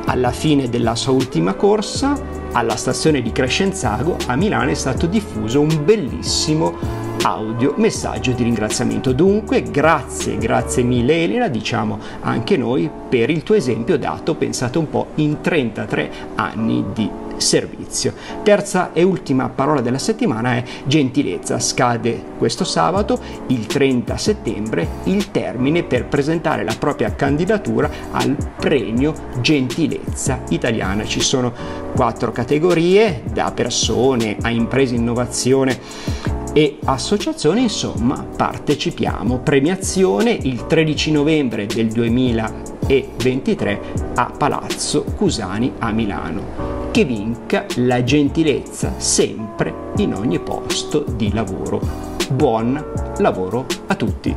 Alla fine della sua ultima corsa, alla stazione di Crescenzago, a Milano è stato diffuso un bellissimo audio messaggio di ringraziamento. Dunque, grazie, grazie mille Elena, diciamo anche noi, per il tuo esempio dato, pensate un po', in 33 anni di servizio. Terza e ultima parola della settimana è gentilezza. Scade questo sabato, il 30 settembre, il termine per presentare la propria candidatura al premio Gentilezza Italiana. Ci sono quattro categorie, da persone a imprese innovazione e associazione, insomma, partecipiamo. Premiazione il 13 novembre del 2023 a Palazzo Cusani a Milano che vinca la gentilezza sempre in ogni posto di lavoro. Buon lavoro a tutti!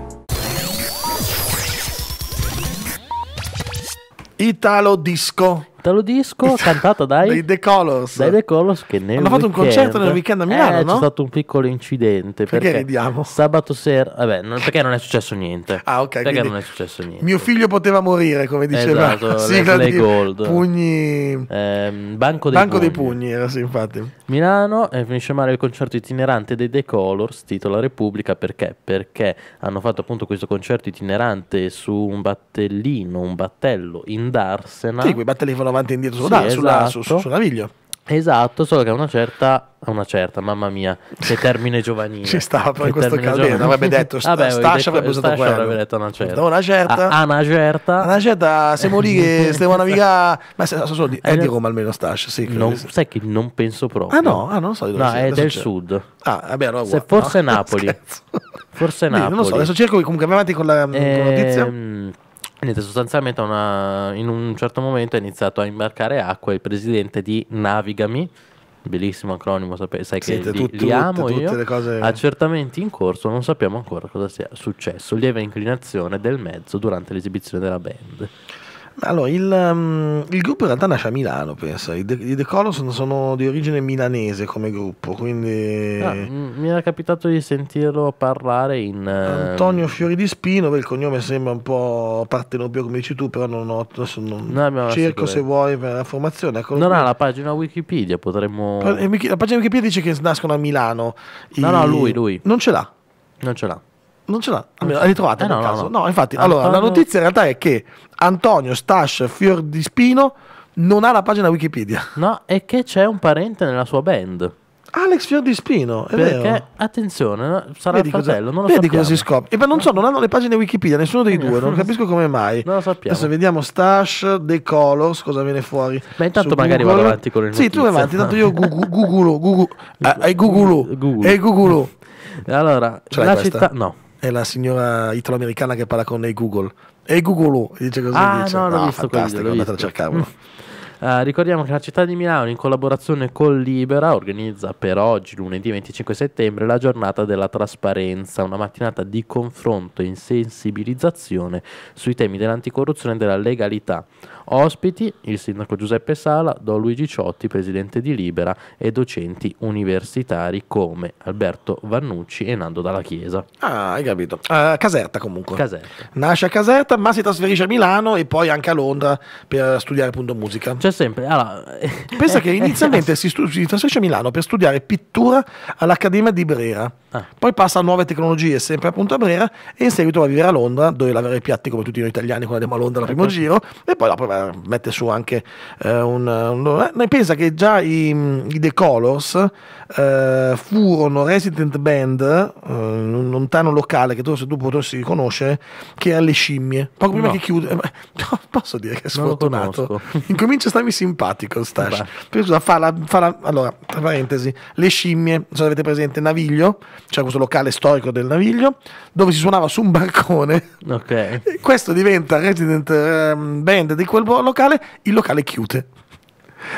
Italo Disco Italo Disco, cantata dai... dai The Colors. Dai The Colors che nel Hanno weekend, fatto un concerto nel weekend a Milano, eh, no? c'è stato un piccolo incidente. Perché, perché ridiamo? Sabato sera... Vabbè, non, perché non è successo niente. Ah, ok. Perché non è successo niente. Mio figlio poteva morire, come diceva. Esatto, sigla di Gold. Pugni... Eh, Banco dei Banco Pugni. dei Pugni, era sì, infatti. Milano, eh, finisce male il concerto itinerante dei The Colors, titola Repubblica, perché? Perché hanno fatto appunto questo concerto itinerante su un battellino, un battello in Darsena. Sì, quei battelli volavano avanti e indietro sulla, sì, sulla, esatto. su, sulla Viglio. Esatto, solo che a una certa, una certa, mamma mia, che termine giovanile. Ci stava in questo caldo, avrebbe detto, st- Vabbè, Stascia detto, avrebbe usato quello. avrebbe detto una certa. Una certa. A, una certa. A una certa, siamo lì che stiamo a navigare, ma se, so, è, è di Roma almeno Stascia, sì. Non, sai che non penso proprio. Ah no, ah, non so di dove No, sia, è del c'è. sud. Ah, vabbè, allora, se forse no, Napoli. Scherzo. Forse Napoli. Dì, non lo so, adesso cerco comunque avanti con la, eh, con la notizia. Mh, ehm, Niente, sostanzialmente una, in un certo momento ha iniziato a imbarcare acqua il presidente di Navigami, bellissimo acronimo, sai che Sente, li, tutte, li amo tutte, tutte cose... Accertamenti in corso, non sappiamo ancora cosa sia successo. Lieve inclinazione del mezzo durante l'esibizione della band. Allora, il, um, il, gruppo in realtà nasce a Milano, penso. I The, i The sono, sono, di origine milanese come gruppo, quindi... Ah, mi era capitato di sentirlo parlare in... Uh... Antonio Fiori di Spino, beh, il cognome sembra un po' partenopio come dici tu, però non ho... Non no, cerco se vuoi per la formazione. Ecco non ha la pagina Wikipedia, potremmo... Eh, la pagina Wikipedia dice che nascono a Milano. No, I... no, lui, lui. Non ce l'ha. Non ce l'ha. Non ce l'ha, eh, almeno l'hai trovata eh no, no, no, no, infatti, Antonio... allora, la notizia in realtà è che Antonio Stash Fior di Spino non ha la pagina Wikipedia. No, e che c'è un parente nella sua band. Alex Fior di Spino, è Perché, vero. attenzione, sarà vedi il fratello, cosa, non lo vedi sappiamo. cosa si scopre. E beh, non so, non hanno le pagine Wikipedia, nessuno dei due, non capisco come mai. Non lo sappiamo. Adesso vediamo Stash, The Colors, cosa viene fuori. Ma intanto magari vado avanti con il Sì, tu vai avanti, intanto io googolo, googolo, e googolo, e Allora, cioè, la questa? città... No è la signora italoamericana che parla con Google. E Google, dice così. Ah, dice, no, l'ho no, ah, visto fantastico, andate a cercarlo. Uh, ricordiamo che la città di Milano, in collaborazione con Libera, organizza per oggi, lunedì 25 settembre, la giornata della trasparenza, una mattinata di confronto e sensibilizzazione sui temi dell'anticorruzione e della legalità. Ospiti il sindaco Giuseppe Sala, Don Luigi Ciotti, presidente di Libera, e docenti universitari come Alberto Vannucci e Nando Dalla Chiesa. Ah, hai capito. Uh, Caserta comunque. Caserta. Nasce a Caserta, ma si trasferisce a Milano e poi anche a Londra per studiare appunto musica. C'è sempre. Allora, Pensa che inizialmente si, si, trasferisce a Milano per studiare pittura all'Accademia di Brera, ah. poi passa a nuove tecnologie sempre appunto a Brera e in seguito va a vivere a Londra dove lavora i piatti come tutti noi italiani quando andiamo a Londra al primo okay. Certo. giro e poi dopo eh, mette su anche eh, un, un... Eh, pensa che già i, i The Colors eh, furono resident band eh, in un lontano locale che tu, se tu potresti conoscere che era le scimmie, poco prima no. che chiude... posso dire che è sfortunato. Incomincia a stare mi simpatico Stash. Perché scusa, fa la, fa la, allora, tra parentesi, le scimmie, se avete presente Naviglio, c'era questo locale storico del Naviglio, dove si suonava su un barcone. Okay. questo diventa resident um, band di quel locale, il locale chiude.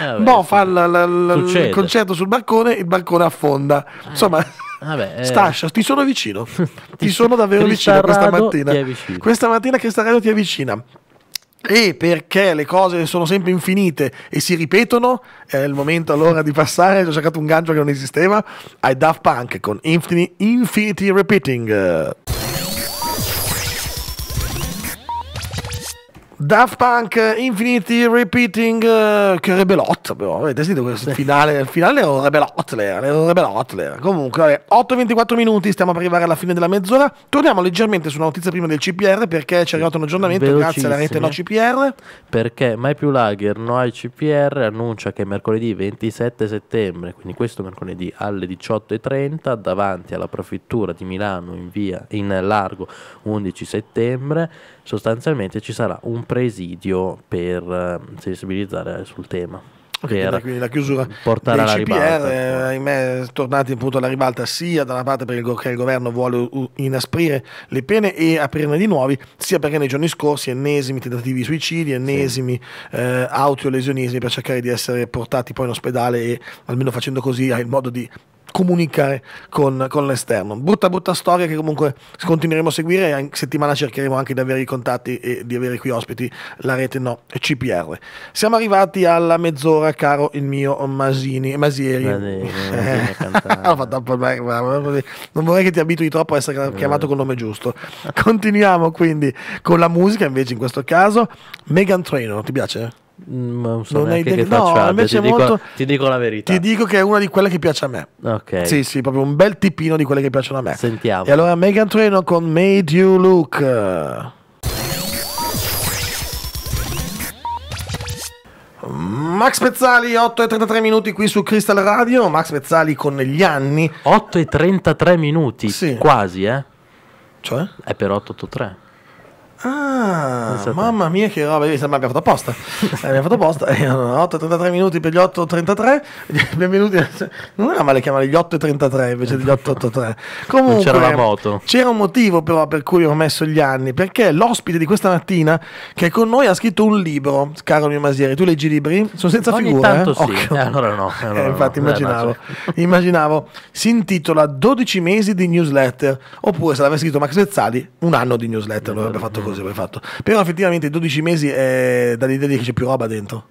Eh, no, boh, fa il concerto sul balcone, il balcone affonda. Eh, Insomma, eh. Vabbè, eh. Stascia, ti sono vicino. ti sono davvero vicino questa mattina. Vicino. Questa mattina che sta ti avvicina e perché le cose sono sempre infinite e si ripetono, è il momento allora di passare, ho cercato un gancio che non esisteva, ai Daft Punk con Infinity, Infinity Repeating. Daft Punk Infinity Repeating uh, che rebelot però avete sentito questo finale il finale era un rebelotler era un rebelotler comunque 8-24 minuti stiamo per arrivare alla fine della mezz'ora torniamo leggermente su una notizia prima del CPR perché ci è arrivato un aggiornamento grazie alla rete no CPR perché mai più lager no al CPR annuncia che mercoledì 27 settembre quindi questo mercoledì alle 18.30 davanti alla prefettura di Milano in via in largo 11 settembre sostanzialmente ci sarà un presidio per eh, sensibilizzare sul tema. Okay, quindi la chiusura portare dei alla CPR, eh, ecco. ahimè, tornati appunto alla ribalta sia da una parte perché il governo vuole inasprire le pene e aprirne di nuovi, sia perché nei giorni scorsi ennesimi tentativi di suicidi, ennesimi sì. eh, autolesionismi per cercare di essere portati poi in ospedale e almeno facendo così hai il modo di comunicare con, con, l'esterno. Brutta brutta storia che comunque continueremo a seguire e in settimana cercheremo anche di avere i contatti e di avere qui ospiti la rete no CPR. Siamo arrivati alla mezz'ora, caro il mio Masini, Masieri. Ah, non vorrei che ti abitui troppo a essere chiamato eh. col nome giusto. Continuiamo quindi con la musica invece in questo caso. Megan Trainor, ti piace? Mm, non so non neanche hai idea. No, invece ti, molto... ti dico la verità. Ti dico che è una di quelle che piace a me. Ok. Sì, sì, proprio un bel tipino di quelle che piacciono a me. Sentiamo. E allora Megan Treno con Made You Look. Max Pezzali, 8 e 33 minuti qui su Crystal Radio. Max Pezzali con gli anni. 8 e 33 minuti, sì. quasi, eh? Cioè? È per 883. Ah, mamma mia che roba, sembra abbiamo fatto apposta. Eh, abbiamo fatto apposta, 8.33 eh, minuti per gli 8.33, benvenuti, non era male chiamare gli 8.33 invece degli 8.83. Comunque, c'era la moto. C'era un motivo però per cui ho messo gli anni, perché l'ospite di questa mattina che è con noi ha scritto un libro, caro mio Masieri, tu leggi libri? Sono senza Ogni figure. Tanto eh? sì, eh, allora no. Eh, allora eh, infatti no. immaginavo, immaginavo, si intitola 12 mesi di newsletter, oppure se l'avesse scritto Max Vezzali, un anno di newsletter, lo avrebbe fatto così cose hai fatto. Però effettivamente 12 mesi è dall'idea che c'è più roba dentro.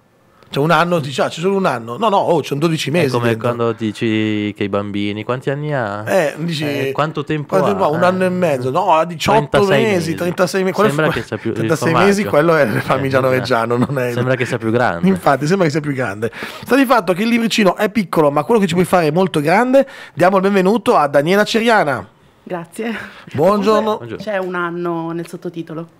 Cioè un anno, dici, ah, c'è solo un anno. No, no, oh, c'è un 12 mesi. È come dentro. quando dici che i bambini, quanti anni ha? Eh, dici, eh, quanto tempo quanto ha? Un anno e mezzo. No, ha 18 mesi, mesi, 36 mesi. Sembra che sia più 36 mesi, quello è il parmigiano eh, reggiano, non è. Sembra che sia più grande. Infatti, sembra che sia più grande. Sta di fatto che il libricino è piccolo, ma quello che ci puoi fare è molto grande. Diamo il benvenuto a Daniela Ceriana. Grazie. Buongiorno. C'è un anno nel sottotitolo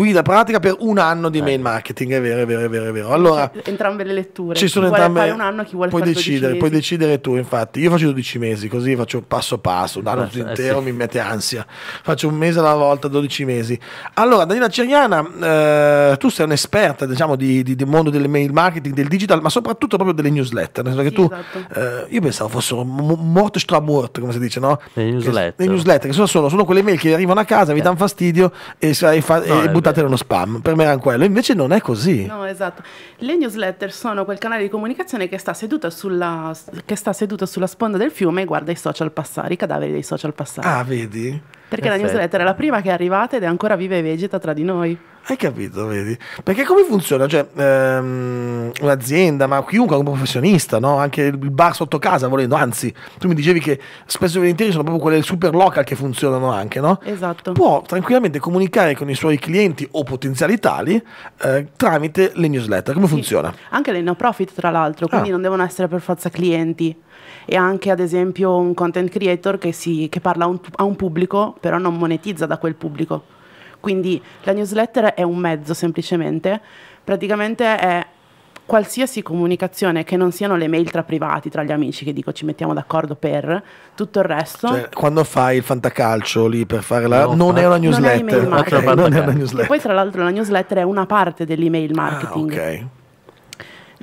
guida pratica per un anno di eh. mail marketing, è vero, è vero, è vero, è vero. Allora, entrambe le letture. Ci sono entrambe. Fare un anno, chi vuole puoi decidere, puoi decidere tu, infatti. Io faccio 12 mesi, così faccio passo passo, un anno eh, eh, intero sì. mi mette ansia. Faccio un mese alla volta, 12 mesi. Allora, Daniela Ceriana, eh, tu sei un'esperta, diciamo, di, di, del mondo del mail marketing, del digital, ma soprattutto proprio delle newsletter, nel senso sì, che tu esatto. Eh, io pensavo fossero morte stramort, come si dice, no? Le newsletter. Che, le newsletter, che sono, sono, quelle mail che arrivano a casa, vi eh. danno fastidio e, e, fa, no, e buttate nello spam, per me era quello, invece non è così. No, esatto. Le newsletter sono quel canale di comunicazione che sta seduto sulla, sulla sponda del fiume e guarda i social passare, i cadaveri dei social passare. Ah, vedi? Perché Perfetto. la newsletter è la prima che è arrivata ed è ancora viva e vegeta tra di noi. Hai capito, vedi? Perché come funziona? Cioè, ehm, un'azienda, ma chiunque, un professionista, no? anche il bar sotto casa, volendo, anzi, tu mi dicevi che spesso e volentieri sono proprio quelle super local che funzionano anche, no? Esatto. Può tranquillamente comunicare con i suoi clienti o potenziali tali eh, tramite le newsletter. Come sì. funziona? Anche le no profit, tra l'altro, quindi ah. non devono essere per forza clienti e anche ad esempio un content creator che, si, che parla un, a un pubblico però non monetizza da quel pubblico. Quindi la newsletter è un mezzo semplicemente, praticamente è qualsiasi comunicazione che non siano le mail tra privati, tra gli amici che dico ci mettiamo d'accordo per tutto il resto. Cioè, quando fai il fantacalcio lì per fare la no, non, è una newsletter, non, okay, non è una newsletter. E poi tra l'altro la newsletter è una parte dell'email ah, marketing. Ah, ok.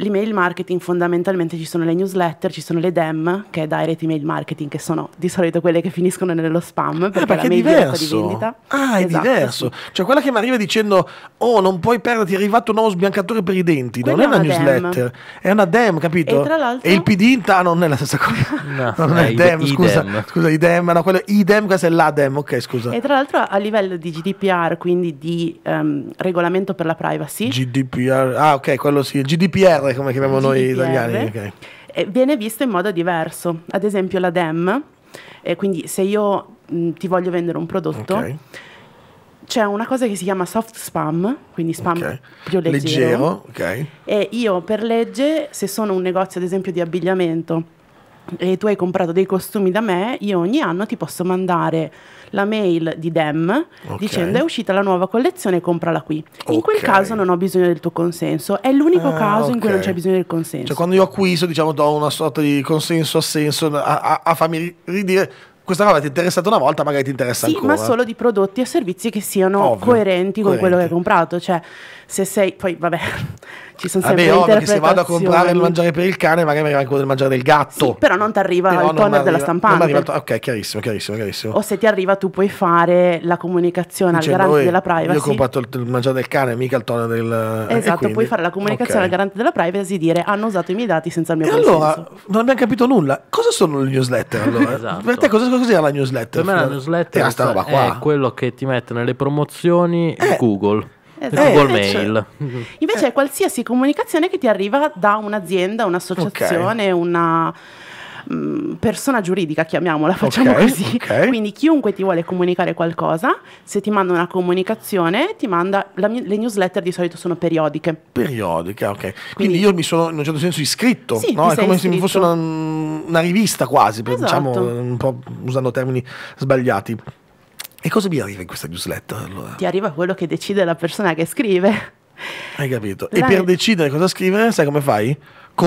L'email marketing fondamentalmente ci sono le newsletter, ci sono le DEM, che è direct email marketing, che sono di solito quelle che finiscono nello spam, perché, ah, perché è diverso. di vendita. Ah, è esatto, diverso. Sì. Cioè quella che mi arriva dicendo "Oh, non puoi perderti, è arrivato un nuovo sbiancatore per i denti", quella non è una, una newsletter, è una DEM, capito? E, e il PD in ta- non è la stessa cosa. No, non è, è eh, DEM, scusa, idem. scusa, idem, no, quello idem, questa è l'ADEM, ok, scusa. E tra l'altro a livello di GDPR, quindi di um, regolamento per la privacy. GDPR. Ah, ok, quello sì, GDPR GR, come chiamiamo noi italiani. Okay. Eh, viene visto in modo diverso. Ad esempio la DEM, eh, quindi se io mh, mm, ti voglio vendere un prodotto, okay. c'è una cosa che si chiama soft spam, quindi spam okay. più leggero. leggero okay. E io per legge, se sono un negozio ad esempio di abbigliamento e tu hai comprato dei costumi da me, io ogni anno ti posso mandare la mail di Dem okay. dicendo è uscita la nuova collezione, comprala qui. Okay. In quel caso non ho bisogno del tuo consenso, è l'unico ah, caso okay. in cui non c'è bisogno del consenso. Cioè quando io acquisto diciamo do una sorta di consenso assenso a, a, a farmi ridire questa cosa ti è interessata una volta, magari ti interessa sì, ancora. Sì, ma solo di prodotti e servizi che siano Ovvio, coerenti, coerenti con quello che hai comprato. Cioè, se sei... Poi, vabbè, ci sono sempre Vabbè, ovvio che se vado a comprare il mangiare per il cane, magari mi arriva quello del mangiare del gatto. Sì, però non ti arriva il toner della stampante. Arriva, ok, chiarissimo, chiarissimo, chiarissimo. O se ti arriva tu puoi fare la comunicazione Dicendo, al garante della privacy. Io ho comprato il, il mangiare del cane, mica il toner del... Eh, esatto, puoi fare la comunicazione okay. al garante della privacy e dire hanno usato i miei dati senza il mio e consenso. allora, non abbiamo capito nulla. Cosa sono le newsletter allora? esatto. Per te cosa sono? cos'era la newsletter? Per me la newsletter è, sta roba qua. è quello che ti mette nelle promozioni eh. Google. Esatto. Google eh, Mail. Cioè, invece è eh. qualsiasi comunicazione che ti arriva da un'azienda, un'associazione, okay. una Mm, persona giuridica, chiamiamola, facciamo okay, così. Okay. Quindi chiunque ti vuole comunicare qualcosa, se ti manda una comunicazione, ti manda la, le newsletter di solito sono periodiche. Periodiche, ok. Quindi, Quindi, io mi sono in un certo senso iscritto, sì, no? È come iscritto. se mi fosse una, mm, una rivista quasi, diciamo, esatto. diciamo, un po' usando termini sbagliati. E cosa mi arriva in questa newsletter? Allora? Ti arriva quello che decide la persona che scrive. Hai capito? La... E per decidere cosa scrivere, sai come fai?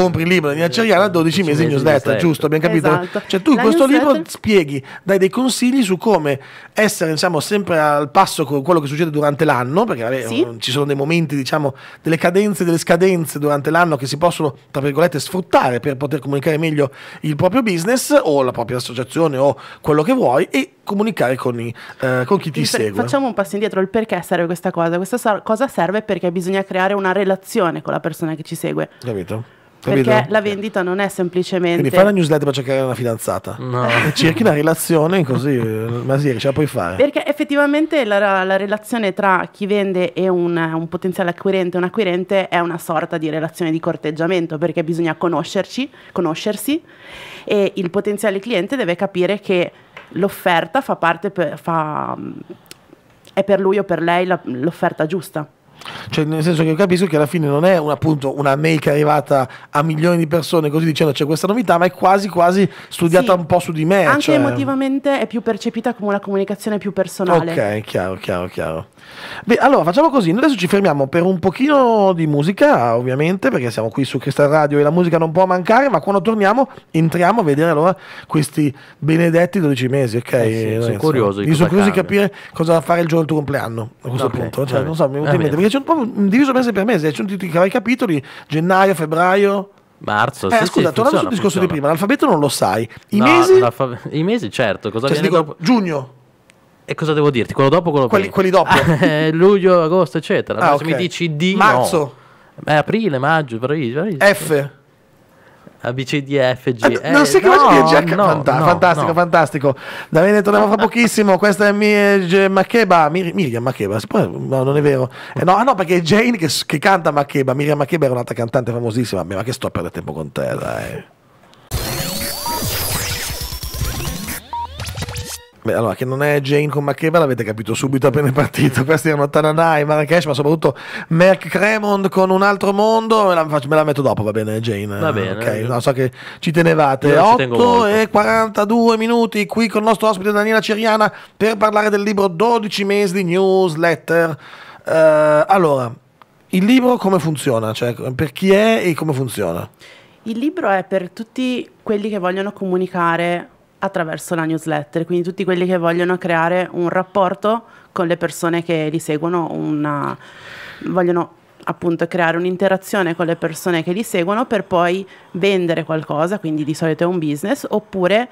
compri il libro di Acciaiana 12 mesi in newsletter, giusto? Abbiamo capito? Esatto. Cioè tu in questo libro spieghi, dai dei consigli su come essere diciamo, sempre al passo con quello che succede durante l'anno, perché vabbè, sì. ci sono dei momenti, diciamo, delle cadenze, delle scadenze durante l'anno che si possono, tra virgolette, sfruttare per poter comunicare meglio il proprio business o la propria associazione o quello che vuoi e comunicare con, i, eh, con chi ti il, segue. Facciamo un passo indietro, il perché serve questa cosa? Questa cosa serve perché bisogna creare una relazione con la persona che ci segue. Capito? Perché la vendita non è semplicemente. Quindi fai la newsletter per cercare una fidanzata. No. cerchi una relazione così, ma sì, ce la puoi fare. Perché effettivamente la, la relazione tra chi vende e un, un potenziale acquirente, un acquirente, è una sorta di relazione di corteggiamento, perché bisogna conoscerci, conoscersi e il potenziale cliente deve capire che l'offerta fa parte, fa, è per lui o per lei la, l'offerta giusta. Cioè, nel senso che io capisco che alla fine non è un, appunto una make arrivata a milioni di persone così dicendo c'è questa novità, ma è quasi quasi studiata sì, un po' su di me. Anche cioè... emotivamente è più percepita come una comunicazione più personale. Ok, chiaro, chiaro, chiaro. Beh, allora facciamo così, noi adesso ci fermiamo per un pochino di musica, ovviamente, perché siamo qui su Cristal Radio e la musica non può mancare, ma quando torniamo entriamo a vedere allora questi benedetti 12 mesi, ok? Eh sì, sono curioso di, Io sono curioso di capire cosa fare il giorno del tuo compleanno a questo okay, punto, cioè, eh, non so, mi viene in mente, perché c'è un, proprio un diviso mese per mese, ci sono tutti i capitoli, gennaio, febbraio, Marzo, eh, sì, scusa, sì, tornando sul discorso funziona. di prima, l'alfabeto non lo sai. I no, mesi? I mesi, certo. Cosa cioè, dico, dopo? Giugno. E cosa devo dirti? Quello dopo, quello quelli, quelli dopo. luglio, agosto, eccetera. Ah, okay. Se mi dici di... Marzo. No. Eh, aprile, maggio, Parigi, F. ABCDFG. Ah, eh, non si chiama no, Jack? No, Fanta- no, fantastico, no. fantastico. Da Veneto ne fa pochissimo. Questa è Mir- Makeba. Mir- Miriam Makeba. No, non è vero. Eh, no, ah, no, perché è Jane che, che canta Makeba. Miriam Makeba era un'altra cantante famosissima. Ma che sto a perdere tempo con te, dai. Beh, allora, che non è Jane con Makeba l'avete capito subito appena è partito. Mm. Questi erano Tananai, Marrakesh, ma soprattutto Merck Cremond con un altro mondo. Me la, faccio, me la, metto dopo, va bene, Jane? Va bene. Okay. No, so che ci tenevate. Io 8 e 42 minuti qui con il nostro ospite Daniela Ceriana per parlare del libro 12 mesi di newsletter. Uh, allora, il libro come funziona? Cioè, per chi è e come funziona? Il libro è per tutti quelli che vogliono comunicare attraverso la newsletter, quindi tutti quelli che vogliono creare un rapporto con le persone che li seguono, una, vogliono appunto creare un'interazione con le persone che li seguono per poi vendere qualcosa, quindi di solito è un business, oppure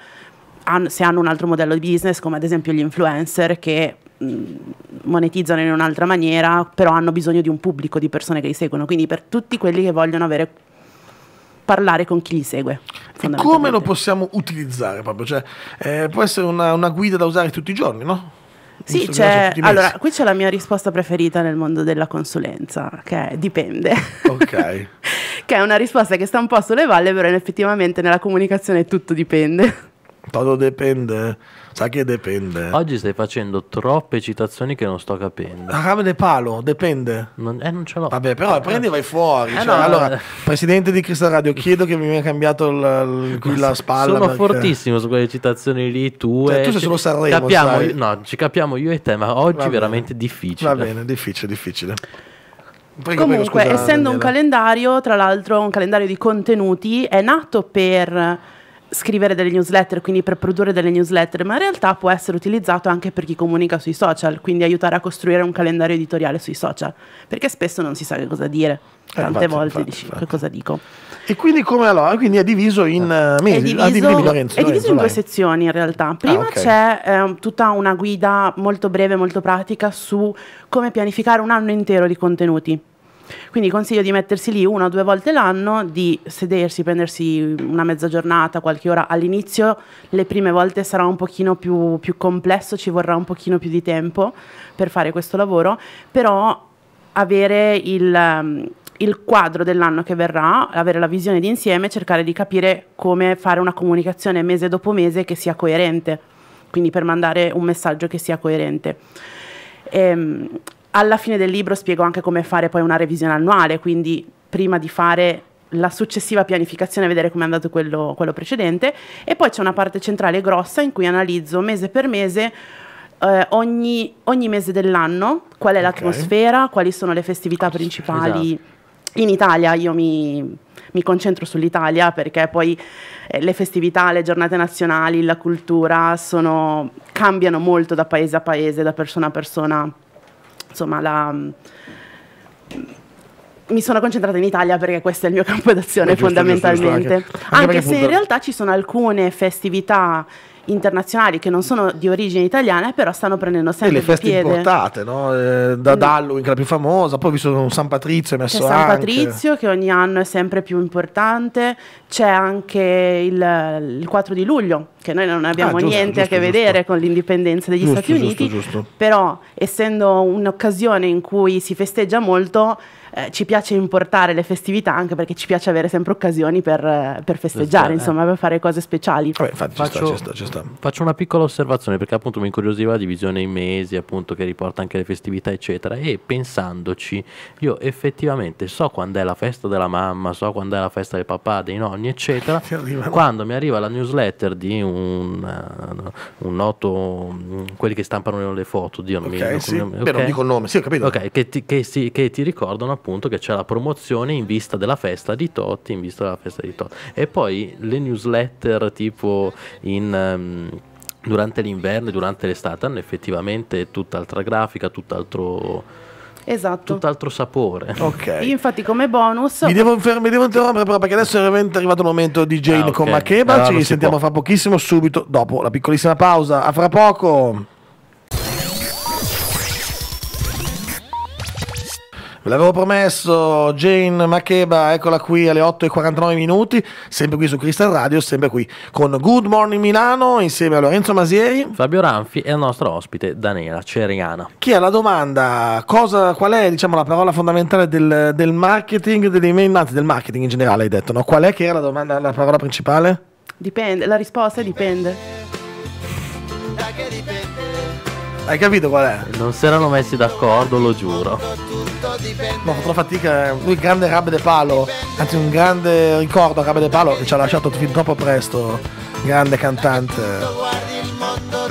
han, se hanno un altro modello di business come ad esempio gli influencer che monetizzano in un'altra maniera, però hanno bisogno di un pubblico di persone che li seguono, quindi per tutti quelli che vogliono avere parlare con chi li segue. come lo possiamo utilizzare proprio? Cioè, eh, può essere una, una guida da usare tutti i giorni, no? Sì, allora, qui c'è la mia risposta preferita nel mondo della consulenza, che è dipende. Ok. che è una risposta che sta un po' sulle valle, però effettivamente nella comunicazione tutto dipende. Tutto dipende. Sa che dipende. Oggi stai facendo troppe citazioni che non sto capendo. Arabe ah, de palo, dipende. Non, eh, non ce l'ho. Vabbè, però eh, prendi e vai fuori. Eh, cioè, no, allora, no. Eh. presidente di Cristo Radio, chiedo che mi venga cambiato il, il, la spalla. Sono perché... fortissimo su quelle citazioni lì tue. Cioè, tu sei solo Sanremo. Capiamo, no, ci capiamo io e te, ma oggi è veramente difficile. Va bene, difficile, difficile. Prego, Comunque, prego, scusa, essendo Daniela. un calendario, tra l'altro un calendario di contenuti, è nato per scrivere delle newsletter, quindi per produrre delle newsletter, ma in realtà può essere utilizzato anche per chi comunica sui social, quindi aiutare a costruire un calendario editoriale sui social, perché spesso non si sa che cosa dire. Eh, Tante eh, infatti, volte infatti, dici infatti. che cosa dico. E quindi come allora? Quindi è diviso in uh, mesi. È eh, diviso, ah, dimmi, Lorenzo, è diviso Lorenzo, in due sezioni in realtà. Ah, Prima ah, okay. c'è eh, tutta una guida molto breve, molto pratica su come pianificare un anno intero di contenuti. Quindi consiglio di mettersi lì una o due volte l'anno, di sedersi, prendersi una mezza giornata, qualche ora. All'inizio le prime volte sarà un pochino più, più complesso, ci vorrà un pochino più di tempo per fare questo lavoro, però avere il ehm, il quadro dell'anno che verrà, avere la visione d'insieme, cercare di capire come fare una comunicazione mese dopo mese che sia coerente, quindi per mandare un messaggio che sia coerente. E, ehm, alla fine del libro spiego anche come fare poi una revisione annuale, quindi prima di fare la successiva pianificazione, vedere come è andato quello, quello, precedente. E poi c'è una parte centrale grossa in cui analizzo mese per mese. Eh, ogni, ogni, mese dell'anno, qual è okay. l'atmosfera, quali sono le festività principali esatto. in Italia. Io mi, mi concentro sull'Italia perché poi eh, le festività, le giornate nazionali, la cultura sono, cambiano molto da paese a paese, da persona a persona insomma, la, mm, mi sono concentrata in Italia perché questo è il mio campo d'azione fondamentalmente. Giusto, giusto, anche, anche, anche se in realtà ci sono alcune festività internazionali che non sono di origine italiana, però stanno prendendo sempre piede. E le feste piede. importate, no? eh, da Halloween, mm. la più famosa, poi vi sono San Patrizio messo c'è San anche. Patrizio che ogni anno è sempre più importante, c'è anche il, il 4 di luglio, che noi non abbiamo ah, giusto, niente giusto, a che giusto. vedere con l'indipendenza degli Stati Uniti, però essendo un'occasione in cui si festeggia molto eh, ci piace importare le festività anche perché ci piace avere sempre occasioni per, eh, per festeggiare, insomma, per fare cose speciali. Vabbè, infatti, faccio, ci sta, ci sta, ci sta. faccio una piccola osservazione perché appunto mi incuriosiva la divisione in mesi, appunto, che riporta anche le festività, eccetera. E pensandoci, io effettivamente so quando è la festa della mamma, so quando è la festa del papà, dei nonni, eccetera. Quando mi arriva la newsletter di un, uh, un noto, mm, quelli che stampano le foto, Dio okay, mi sì. Okay. Beh, dico il nome, sì, ho capito. Ok, che ti, che, sì, che ti ricordano appunto che c'è la promozione in vista della festa di Totti, in vista della festa di Totti. E poi le newsletter tipo in... Um, durante l'inverno e durante l'estate hanno effettivamente tutt'altra grafica, tutt'altro... Esatto. Tutt'altro sapore. Ok. Infatti, come bonus. Mi devo, fermi, mi devo interrompere, però, perché adesso è veramente arrivato il momento di Jane ah, okay. con eh, Makeba. Allora Ci sentiamo può. fra pochissimo, subito dopo la piccolissima pausa. A fra poco. Ve l'avevo promesso, Jane Makeba, eccola qui alle 8.49 minuti, sempre qui su Crystal Radio, sempre qui con Good Morning Milano, insieme a Lorenzo Masieri, Fabio Ranfi e al nostro ospite Daniela Ceriana. Chi ha la domanda, cosa, qual è diciamo, la parola fondamentale del, del marketing, dell'email, anzi del marketing in generale hai detto, no? qual è che era la, domanda, la parola principale? Dipende, la risposta è dipende. che dipende. Hai capito qual è? Non si erano messi d'accordo, lo giuro. No, ho fatto fatica. Lui grande Rabbe de palo, anzi un grande ricordo a Rabbe de palo che ci ha lasciato fin troppo presto. Grande cantante.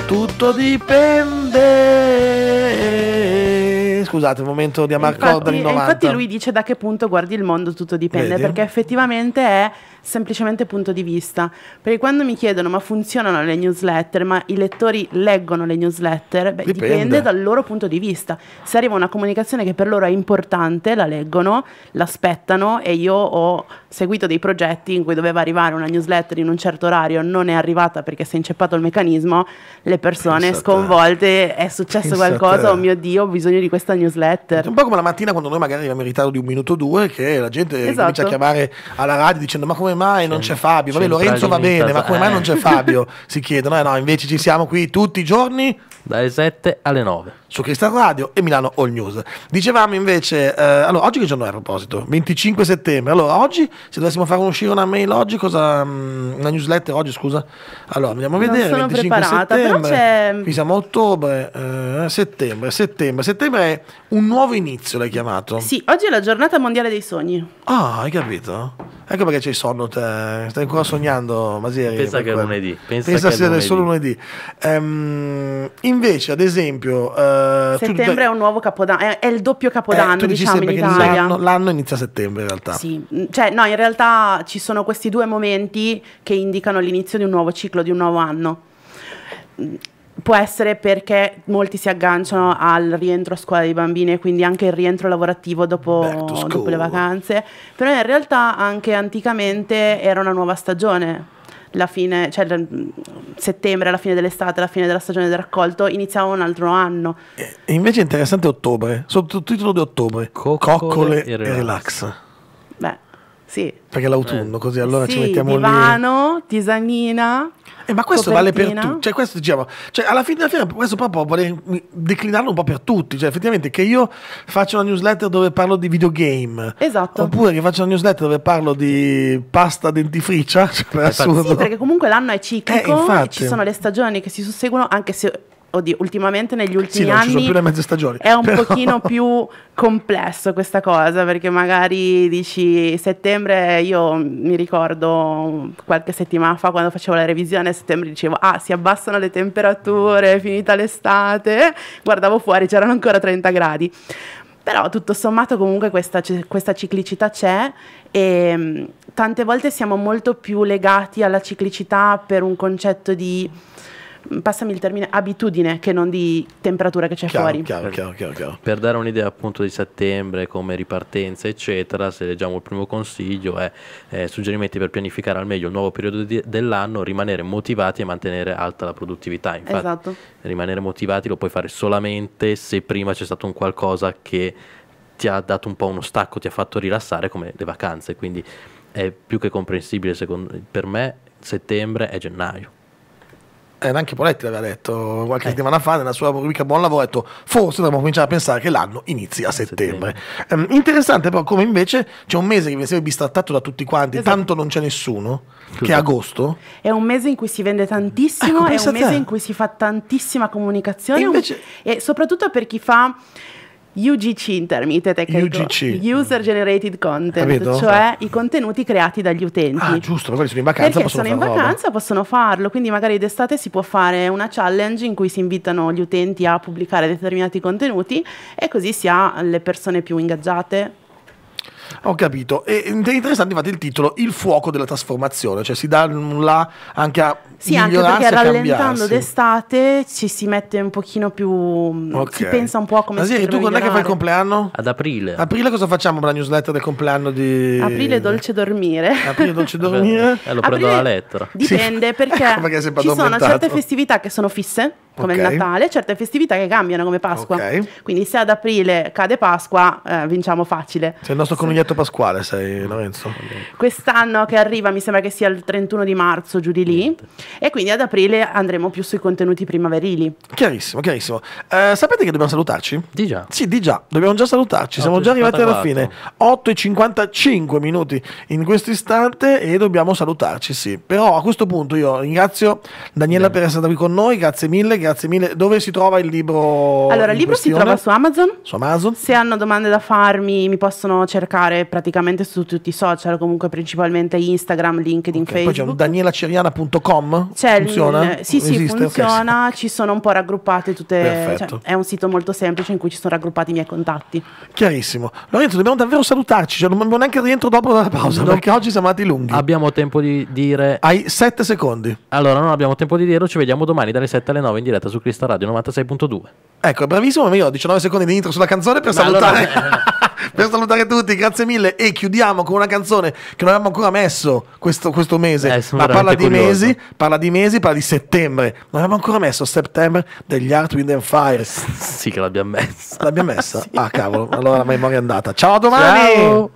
Tutto dipende. Scusate, il momento di Amarcord del 90. Infatti lui dice da che punto guardi il mondo tutto dipende, Vedi? perché effettivamente è semplicemente punto di vista. Perché quando mi chiedono ma funzionano le newsletter, ma i lettori leggono le newsletter, beh, dipende. dipende dal loro punto di vista. Se arriva una comunicazione che per loro è importante, la leggono, l'aspettano e io ho seguito dei progetti in cui doveva arrivare una newsletter in un certo orario, non è arrivata perché si è inceppato il meccanismo, le persone Pensate. sconvolte, è successo Pensate. qualcosa, oh mio Dio, ho bisogno di questa newsletter. un po' come la mattina quando noi magari abbiamo ritardo di un minuto o due, che la gente esatto. comincia a chiamare alla radio dicendo ma come mai non c'è Fabio? Vabbè, Lorenzo va bene, ma come mai eh. non c'è Fabio? si chiedono, eh, no, invece ci siamo qui tutti i giorni. Dalle 7 alle 9 su Cristal Radio e Milano All News. Dicevamo invece, eh, allora oggi che giorno è a proposito? 25 settembre. Allora oggi se dovessimo fare uscire una mail oggi, cosa, mm, una newsletter oggi scusa, allora andiamo a vedere. Non sono 25 preparata, settembre, però c'è... siamo a ottobre, eh, settembre, settembre. Settembre è un nuovo inizio, l'hai chiamato? Sì, oggi è la giornata mondiale dei sogni. Ah, hai capito? Ecco perché c'è il sonno, te. stai ancora sognando, Masieri. Pensa che è lunedì. Pensa, Pensa che sia lunedì. solo lunedì. Um, invece, ad esempio... Uh, eh, settembre tu... è un nuovo capodanno, è, è il doppio eh, capodanno, eh, diciamo, in Italia. L'anno, l'anno, inizia a settembre in realtà. Sì, mm, cioè no, in realtà ci sono questi due momenti che indicano l'inizio di un nuovo ciclo, di un nuovo anno. Mm, può essere perché molti si agganciano al rientro a scuola dei bambini, e quindi anche il rientro lavorativo dopo, dopo le vacanze, però in realtà anche anticamente era una nuova stagione la fine, cioè settembre, la fine dell'estate, la fine della stagione del raccolto, iniziava un altro anno. E invece è interessante ottobre, sottotitolo di ottobre, coccole, coccole e relax. E relax. Beh. Sì. Perché è l'autunno, così allora sì, ci mettiamo divano, lì. tisanina. Eh, ma questo copertina. vale per tutti. Cioè, questo diciamo, cioè, alla fine della fiera, questo proprio vorrei declinarlo un po' per tutti. Cioè, effettivamente, che io faccio una newsletter dove parlo di videogame. Esatto. Oppure che faccio una newsletter dove parlo di pasta dentifricia. Cioè, eh, sì, perché comunque l'anno è eh, ciclico, eh, ci sono le stagioni che si susseguono, anche se oddio, ultimamente negli ultimi sì, anni stagioni, è un però... pochino più complesso questa cosa perché magari dici settembre io mi ricordo qualche settimana fa quando facevo la revisione a settembre dicevo ah si abbassano le temperature è finita l'estate guardavo fuori c'erano ancora 30 gradi però tutto sommato comunque questa, questa ciclicità c'è e mm, tante volte siamo molto più legati alla ciclicità per un concetto di passami il termine, abitudine che non di temperatura che c'è chiaro, fuori. Chiaro, chiaro, chiaro, chiaro. Per dare un'idea appunto di settembre, come ripartenza, eccetera, se leggiamo il primo consiglio è eh, suggerimenti per pianificare al meglio il nuovo periodo di, dell'anno, rimanere motivati e mantenere alta la produttività. Infatti, esatto. rimanere motivati lo puoi fare solamente se prima c'è stato un qualcosa che ti ha dato un po' uno stacco, ti ha fatto rilassare come le vacanze, quindi è più che comprensibile secondo, per me settembre è gennaio ed eh, anche Poletti l'aveva detto qualche eh. settimana fa nella sua rubrica Buon Lavoro, ha detto forse dovremmo cominciare a pensare che l'anno inizi a settembre. settembre. Um, interessante però come invece c'è un mese che viene sempre bistrattato da tutti quanti, esatto. tanto non c'è nessuno, Tutto. che è agosto. È un mese in cui si vende tantissimo, ecco, è un mese in cui si fa tantissima comunicazione e, invece... un... e soprattutto per chi fa UGC in termini tecnici, UGC. User Generated Content, ah, cioè i contenuti creati dagli utenti. Ah, giusto, magari sono in vacanza Perché possono sono in vacanza roba. possono farlo, quindi magari d'estate si può fare una challenge in cui si invitano gli utenti a pubblicare determinati contenuti e così si ha le persone più ingaggiate, ho capito. È interessante infatti il titolo Il fuoco della trasformazione, cioè si dà un là anche a sì, anche perché rallentando d'estate ci si mette un pochino più. Mm, okay. Si pensa un po' a come si Nasiri, tu quando è che fai il compleanno? Ad aprile. Aprile cosa facciamo per la newsletter del compleanno di. Aprile dolce dormire. Aprile dolce dormire. eh, lo prendo la lettera. Dipende sì. perché, ecco perché ci sono certe festività che sono fisse, come okay. il Natale, certe festività che cambiano come Pasqua. Okay. Quindi se ad aprile cade Pasqua, eh, vinciamo facile. Sei il nostro coniglietto pasquale, sei Lorenzo. Quest'anno che arriva mi sembra che sia il 31 di marzo, giù di lì. Niente. E quindi ad aprile andremo più sui contenuti primaverili. Chiarissimo, chiarissimo. Eh, sapete che dobbiamo salutarci? Di già. Sì, di già. Dobbiamo già salutarci. Siamo già arrivati alla fine. 8,55 minuti in questo istante e dobbiamo salutarci, sì. Però a questo punto io ringrazio Daniela Bene. per essere stata qui con noi. Grazie mille, grazie mille. Dove si trova il libro? Allora, il libro questione? si trova su Amazon. Su Amazon. Se hanno domande da farmi, mi possono cercare praticamente su tutti i social, comunque principalmente Instagram, LinkedIn, okay, Facebook. Poi c'è un danielaceriana.com cioè, funziona? C'è funziona? Il, sì, Esiste? funziona. Okay. Ci sono un po' raggruppate tutte. Cioè, è un sito molto semplice in cui ci sono raggruppati i miei contatti. Chiarissimo. Lorenzo, dobbiamo davvero salutarci. Cioè, non abbiamo neanche rientro dopo dalla pausa, no. perché oggi siamo andati lunghi. Abbiamo tempo di dire. Hai 7 secondi. Allora, non abbiamo tempo di dirlo. Ci vediamo domani dalle 7 alle 9 in diretta su Crista Radio 96.2. Ecco, bravissimo, ma io ho 19 secondi di intro sulla canzone per ma salutare. Allora... per salutare tutti, grazie mille. E chiudiamo con una canzone che non abbiamo ancora messo questo, questo mese. Eh, ma parla di, mesi, parla di mesi, parla di settembre. Non abbiamo ancora messo settembre degli Art Wind and Fire. sì, che l'abbiamo messa. L'abbiamo messa? sì. Ah, cavolo, allora la memoria è andata. Ciao a domani! Ciao.